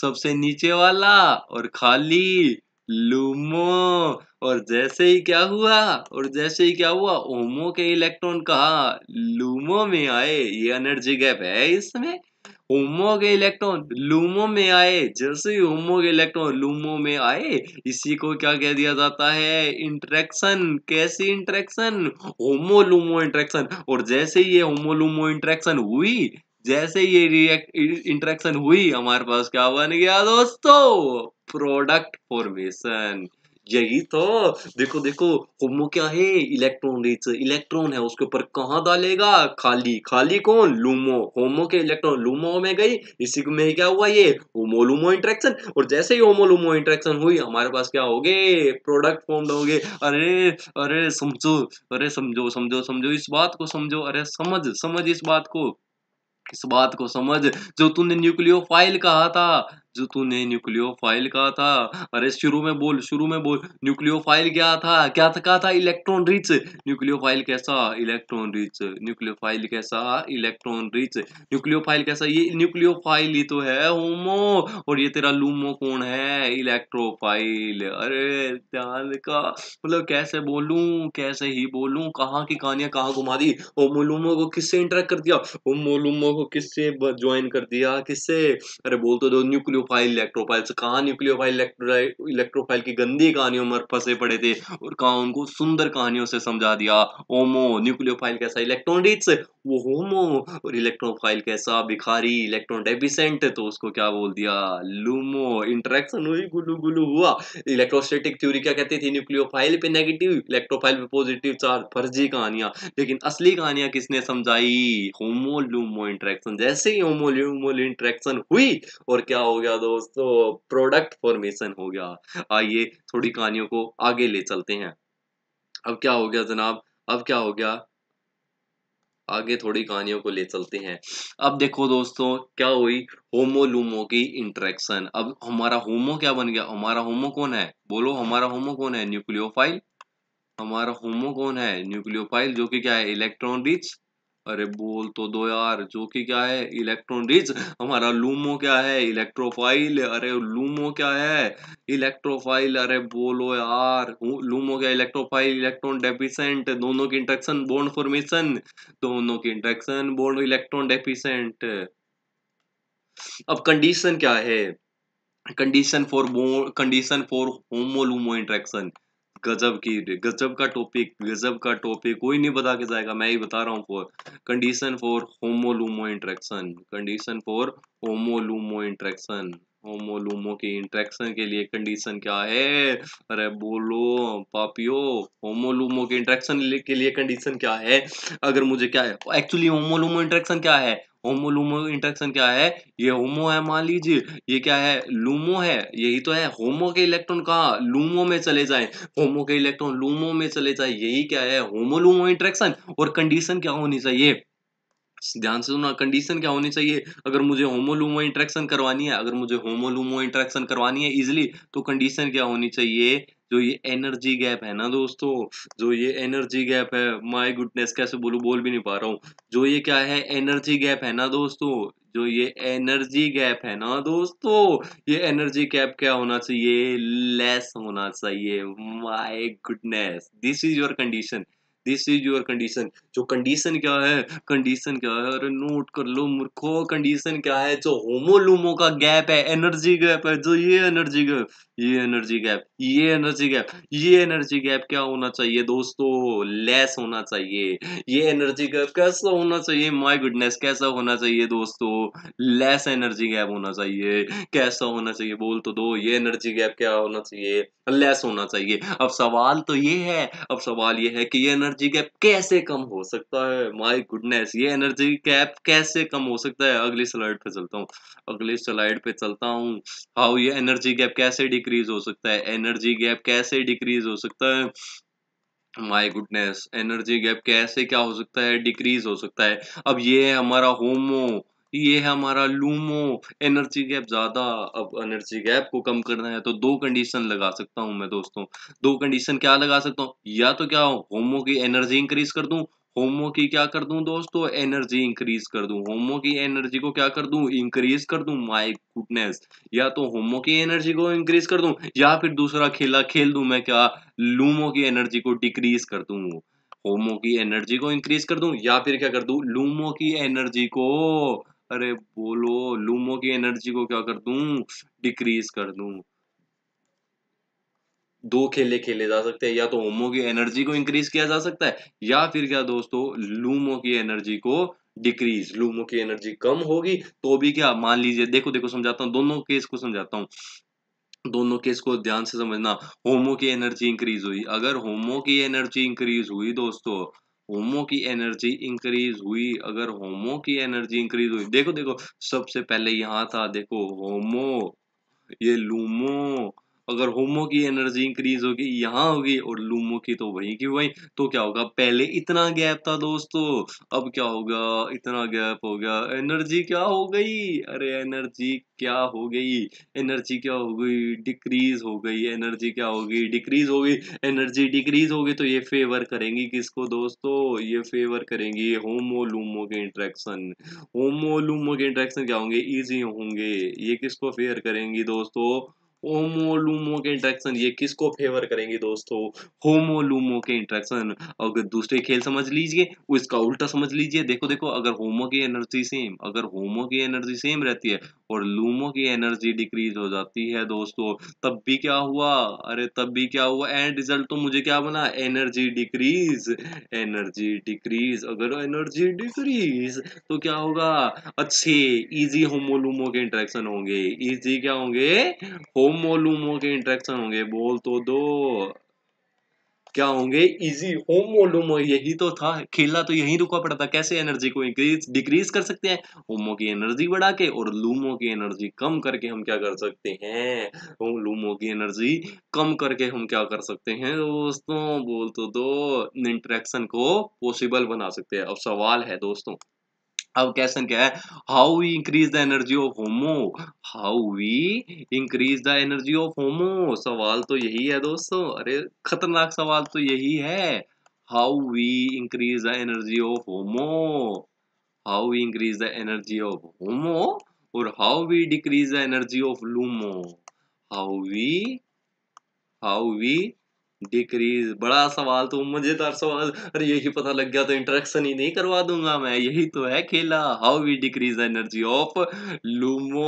सबसे नीचे वाला और खाली लूमो और जैसे ही क्या हुआ और जैसे ही क्या हुआ ओमो के इलेक्ट्रॉन कहा लूमो में आए ये एनर्जी गैप है इसमें होमो के इलेक्ट्रॉन लूमो में आए जैसे ही होमो के इलेक्ट्रॉन लूमो में आए इसी को क्या कह दिया जाता है इंट्रैक्शन कैसी इंट्रैक्शन होमो लूमो इंट्रैक्शन और जैसे ही ये होमो लूमो इंट्रैक्शन हुई जैसे ये रिएक्ट इंट्रैक्शन हुई हमारे पास क्या बन गया दोस्तों प्रोडक्ट फॉर्मेशन यही तो देखो देखो होमो क्या है इलेक्ट्रॉन रिच इलेक्ट्रॉन है उसके ऊपर कहाँ डालेगा खाली खाली कौन लूमो होमो के इलेक्ट्रॉन लूमो में गई इसी में क्या हुआ ये होमो लूमो इंट्रेक्शन और जैसे ही होमो लूमो इंट्रेक्शन हुई हमारे पास क्या हो गए प्रोडक्ट फॉर्म हो गए अरे अरे समझो अरे समझो समझो समझो इस बात को समझो अरे समझ समझ इस बात को इस बात को समझ जो तूने न्यूक्लियोफाइल कहा था जो तूने न्यूक्लियोफाइल कहा था अरे शुरू में बोल शुरू में बोल न्यूक्लियोफाइल क्या था क्या था कहा था इलेक्ट्रॉन रिच न्यूक्लियोफाइल कैसा इलेक्ट्रॉन रिच न्यूक्लियोफाइल कैसा इलेक्ट्रॉन रिच न्यूक्लियोफाइल कैसा ये न्यूक्लियोफाइल ही तो है होमो और ये तेरा लूमो कौन है इलेक्ट्रोफाइल अरे ध्यान का मतलब कैसे बोलूं कैसे ही बोलूं कहाँ की कहानियां कहाँ घुमा दी होमो लूमो को किससे इंटरेक्ट कर दिया होमो लूमो को किससे ज्वाइन कर दिया किससे अरे बोल तो दो न्यूक्लियो इलेक्ट्रोफाइल इलेक्ट्रोफाइल से कहाँ न्यूक्लियोफाइल इलेक्ट्रोफाइल की गंदी कहानियों में फंसे पड़े थे और कहा उनको सुंदर कहानियों से समझा दिया ओमो न्यूक्लियोफाइल कैसा इलेक्ट्रॉन रिच वो होमो और इलेक्ट्रोफाइल कैसा भिखारी इलेक्ट्रॉन डेफिसेंट तो उसको क्या बोल दिया लूमो इंटरेक्शन हुई गुलू गुलू हुआ इलेक्ट्रोस्टेटिक थ्योरी क्या कहती थी न्यूक्लियोफाइल पे नेगेटिव इलेक्ट्रोफाइल पे पॉजिटिव चार्ज फर्जी कहानियां लेकिन असली कहानियां किसने समझाई होमो लूमो इंटरेक्शन जैसे ही होमो लूमो इंटरेक्शन हुई और क्या हो गया दोस्तों प्रोडक्ट फॉर्मेशन हो गया आइए थोड़ी कहानियों को आगे ले चलते हैं अब क्या हो गया जनाब अब क्या हो गया आगे थोड़ी कहानियों को ले चलते हैं अब देखो दोस्तों क्या हुई होमो लूमो की इंट्रैक्शन अब हमारा होमो क्या बन गया हमारा होमो कौन है बोलो हमारा होमो कौन है न्यूक्लियोफाइल हमारा होमो कौन है न्यूक्लियोफाइल जो कि क्या है इलेक्ट्रॉन रिच अरे बोल तो दो यार जो कि क्या है इलेक्ट्रॉन रिच हमारा लूमो क्या है इलेक्ट्रोफाइल अरे लूमो क्या है इलेक्ट्रोफाइल अरे बोलो यार लूमो क्या इलेक्ट्रोफाइल इलेक्ट्रॉन डेफिशेंट दोनों की इंट्रेक्शन बोन फॉर्मेशन दोनों की इंट्रेक्शन बोन इलेक्ट्रॉन डेफिशेंट अब कंडीशन क्या है condition for condition for HOMO LUMO interaction गजब की गजब का टॉपिक गजब का टॉपिक कोई नहीं बता के जाएगा मैं ही बता रहा हूँ for condition for HOMO LUMO interaction condition for HOMO LUMO interaction HOMO LUMO की इंट्रैक्शन के लिए कंडीशन क्या है अरे बोलो पापियो होमोलूमो के इंट्रैक्शन के लिए कंडीशन क्या है अगर मुझे क्या है एक्चुअली होमोलूमो इंट्रैक्शन क्या है होमो लूमो इंट्रैक्शन क्या है ये होमो है मान लीजिए ये क्या है लूमो है यही तो है होमो के इलेक्ट्रॉन कहा लूमो में चले जाए होमो के इलेक्ट्रॉन लूमो में चले जाए यही क्या है होमो लूमो इंट्रैक्शन और कंडीशन क्या होनी चाहिए ध्यान से सुनना कंडीशन क्या होनी चाहिए अगर मुझे होमोलूमो इंट्रैक्शन करवानी है अगर मुझे होमोलूमो इंट्रैक्शन करवानी है इजिली तो कंडीशन क्या होनी चाहिए जो ये एनर्जी गैप है ना दोस्तों जो ये एनर्जी गैप है माय गुडनेस कैसे बोलू बोल भी नहीं पा रहा हूँ जो ये क्या है एनर्जी गैप है ना दोस्तों जो ये एनर्जी गैप है ना दोस्तों ये एनर्जी गैप क्या होना चाहिए लेस होना चाहिए my goodness this is your condition this is your condition जो कंडीशन क्या है कंडीशन क्या है अरे नोट कर लो मूर्खो कंडीशन क्या है जो होमोलूमो का गैप है एनर्जी गैप है जो ये एनर्जी गैप ये एनर्जी गैप ये एनर्जी गैप ये एनर्जी गैप क्या होना चाहिए दोस्तों लेस होना चाहिए ये एनर्जी गैप कैसा होना चाहिए माय गुडनेस कैसा होना चाहिए दोस्तों लेस एनर्जी गैप होना चाहिए कैसा होना चाहिए बोल तो दो ये एनर्जी गैप क्या होना चाहिए लेस होना चाहिए अब सवाल तो ये है अब सवाल ये है कि ये एनर्जी एनर्जी गैप कैसे कम हो सकता है माई गुडनेस ये एनर्जी गैप कैसे कम हो सकता है अगली स्लाइड पे चलता हूँ अगली स्लाइड पे चलता हूँ हाउ ये एनर्जी गैप कैसे डिक्रीज हो सकता है एनर्जी गैप कैसे डिक्रीज हो सकता है माय गुडनेस एनर्जी गैप कैसे क्या हो सकता है डिक्रीज हो सकता है अब ये है हमारा होमो ये है हमारा लूमो एनर्जी गैप ज़्यादा अब एनर्जी गैप को कम करना है तो दो कंडीशन लगा सकता हूं मैं दोस्तों दो कंडीशन क्या लगा सकता हूँ या तो क्या होमो की एनर्जी इंक्रीज कर दू होमो की क्या कर दूं दोस्तों एनर्जी इंक्रीज कर दूं होमो की एनर्जी को क्या कर दूं इंक्रीज कर दूं माय गुडनेस या तो होमो की एनर्जी को इंक्रीज कर दूं या फिर दूसरा खेला खेल दूं मैं क्या लूमो की एनर्जी को डिक्रीज कर दूं होमो की एनर्जी को इंक्रीज कर दूं या फिर क्या कर दूं लूमो की एनर्जी को अरे बोलो लूमो की एनर्जी को क्या कर दू डिक्रीज कर दू दो खेले खेले जा सकते हैं या तो होमो की एनर्जी को इंक्रीज किया जा सकता है या फिर क्या दोस्तों लूमो की एनर्जी को डिक्रीज लूमो की एनर्जी कम होगी तो भी क्या मान लीजिए देखो देखो समझाता हूँ दोनों केस को समझाता हूँ दोनों केस को ध्यान से समझना होमो की एनर्जी इंक्रीज हुई अगर होमो की एनर्जी इंक्रीज हुई दोस्तों होमो की एनर्जी इंक्रीज हुई अगर होमो की एनर्जी इंक्रीज हुई देखो देखो सबसे पहले यहाँ था देखो होमो ये लूमो अगर होमो की एनर्जी इंक्रीज होगी यहाँ होगी और लूमो की तो वही की वही तो क्या होगा पहले इतना गैप था दोस्तों अब क्या होगा इतना गैप हो गया एनर्जी क्या हो गई अरे एनर्जी क्या हो गई एनर्जी क्या हो गई डिक्रीज हो गई एनर्जी क्या हो गई डिक्रीज हो गई एनर्जी डिक्रीज होगी तो ये फेवर करेंगी किसको दोस्तों ये फेवर करेंगी होमो लूमो के इंट्रैक्शन होमो लूमो के इंट्रैक्शन क्या होंगे ईजी होंगे ये किसको फेयर करेंगी दोस्तों होमोलूमो के इंट्रैक्शन ये किसको फेवर करेंगे दोस्तों होमोलूमो के इंट्रैक्शन अगर दूसरे खेल समझ लीजिए उसका उल्टा समझ लीजिए देखो देखो अगर होमो की एनर्जी सेम अगर होमो की एनर्जी सेम रहती है और लूमो की एनर्जी डिक्रीज हो जाती है दोस्तों तब भी क्या हुआ अरे तब भी क्या हुआ एंड रिजल्ट तो मुझे क्या बना एनर्जी डिक्रीज एनर्जी डिक्रीज अगर एनर्जी डिक्रीज तो क्या होगा अच्छे इजी होमोलूमो के इंट्रैक्शन होंगे इजी क्या होंगे होमोलूमो के इंट्रैक्शन होंगे बोल तो दो क्या होंगे इजी होम लुमो यही तो था खेला तो यही रुका पड़ा था कैसे एनर्जी को इंक्रीज डिक्रीज कर सकते हैं होमो की एनर्जी बढ़ा के और लूमो की एनर्जी कम करके हम क्या कर सकते हैं लूमो oh, की एनर्जी कम करके हम क्या कर सकते हैं दोस्तों बोल तो दो इंट्रैक्शन को पॉसिबल बना सकते हैं अब सवाल है दोस्तों अब क्वेश्चन क्या है how we increase the energy of HOMO how we increase the energy of HOMO सवाल तो यही है दोस्तों अरे खतरनाक सवाल तो यही है how we increase the energy of HOMO how we increase the energy of HOMO और how we decrease the energy of LUMO how we how we decrease बड़ा सवाल तो मजेदार सवाल अरे यही पता लग गया तो इंटरेक्शन ही नहीं करवा दूंगा मैं यही तो है खेला how we decrease energy of LUMO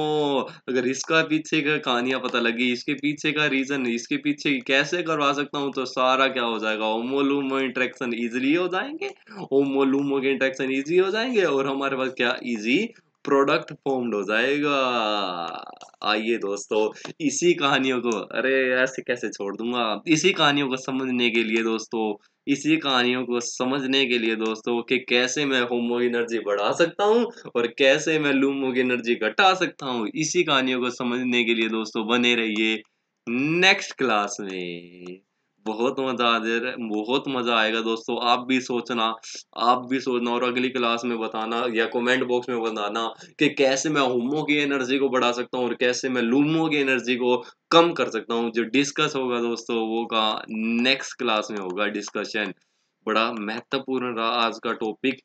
अगर इसका पीछे का कहानियां पता लगी इसके पीछे का रीजन इसके पीछे कैसे करवा सकता हूँ तो सारा क्या हो जाएगा ओमो लूमो इंटरेक्शन इजिली हो जाएंगे ओमो लूमो के इंटरेक्शन ईजी हो जाएंगे और हमारे पास क्या ईजी प्रोडक्ट फॉर्म्ड हो जाएगा आइए दोस्तों इसी कहानियों को अरे ऐसे कैसे छोड़ दूंगा इसी कहानियों को समझने के लिए दोस्तों इसी कहानियों को समझने के लिए दोस्तों कि कैसे मैं होमो एनर्जी बढ़ा सकता हूँ और कैसे मैं लूमो की एनर्जी घटा सकता हूँ इसी कहानियों को समझने के लिए दोस्तों बने रहिए नेक्स्ट क्लास में बहुत मज़ा आ जा रहा है बहुत मज़ा आएगा दोस्तों आप भी सोचना आप भी सोचना और अगली क्लास में बताना या कमेंट बॉक्स में बताना कि कैसे मैं होमो की एनर्जी को बढ़ा सकता हूँ और कैसे मैं लूमो की एनर्जी को कम कर सकता हूँ जो डिस्कस होगा दोस्तों वो का नेक्स्ट क्लास में होगा डिस्कशन बड़ा महत्वपूर्ण रहा आज का टॉपिक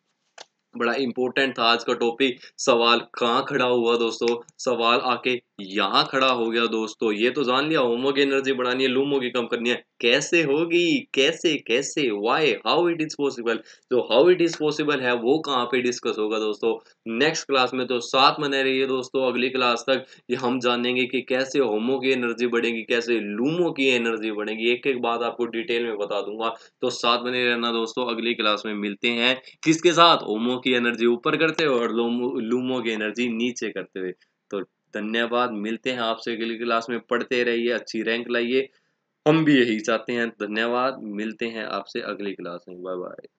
बड़ा इंपॉर्टेंट था आज का टॉपिक सवाल कहाँ खड़ा हुआ दोस्तों सवाल आके यहाँ खड़ा हो गया दोस्तों ये तो जान लिया की एनर्जी बढ़ानी है लूमो की कम करनी है कैसे होगी कैसे कैसे why how it is possible जो हाउ इट इज पॉसिबल है वो कहाँ पे डिस्कस होगा दोस्तों नेक्स्ट क्लास में तो साथ मना रहिए दोस्तों अगली क्लास तक ये हम जानेंगे कि कैसे होमो की एनर्जी बढ़ेगी कैसे लूमो की एनर्जी बढ़ेगी एक एक बात आपको डिटेल में बता दूंगा तो साथ बने रहना दोस्तों अगली क्लास में मिलते हैं किसके साथ होमो की एनर्जी ऊपर करते हुए और लूमो की एनर्जी नीचे करते हुए तो धन्यवाद मिलते हैं आपसे अगली क्लास में पढ़ते रहिए अच्छी रैंक लाइए हम भी यही चाहते हैं धन्यवाद मिलते हैं आपसे अगली क्लास में बाय बाय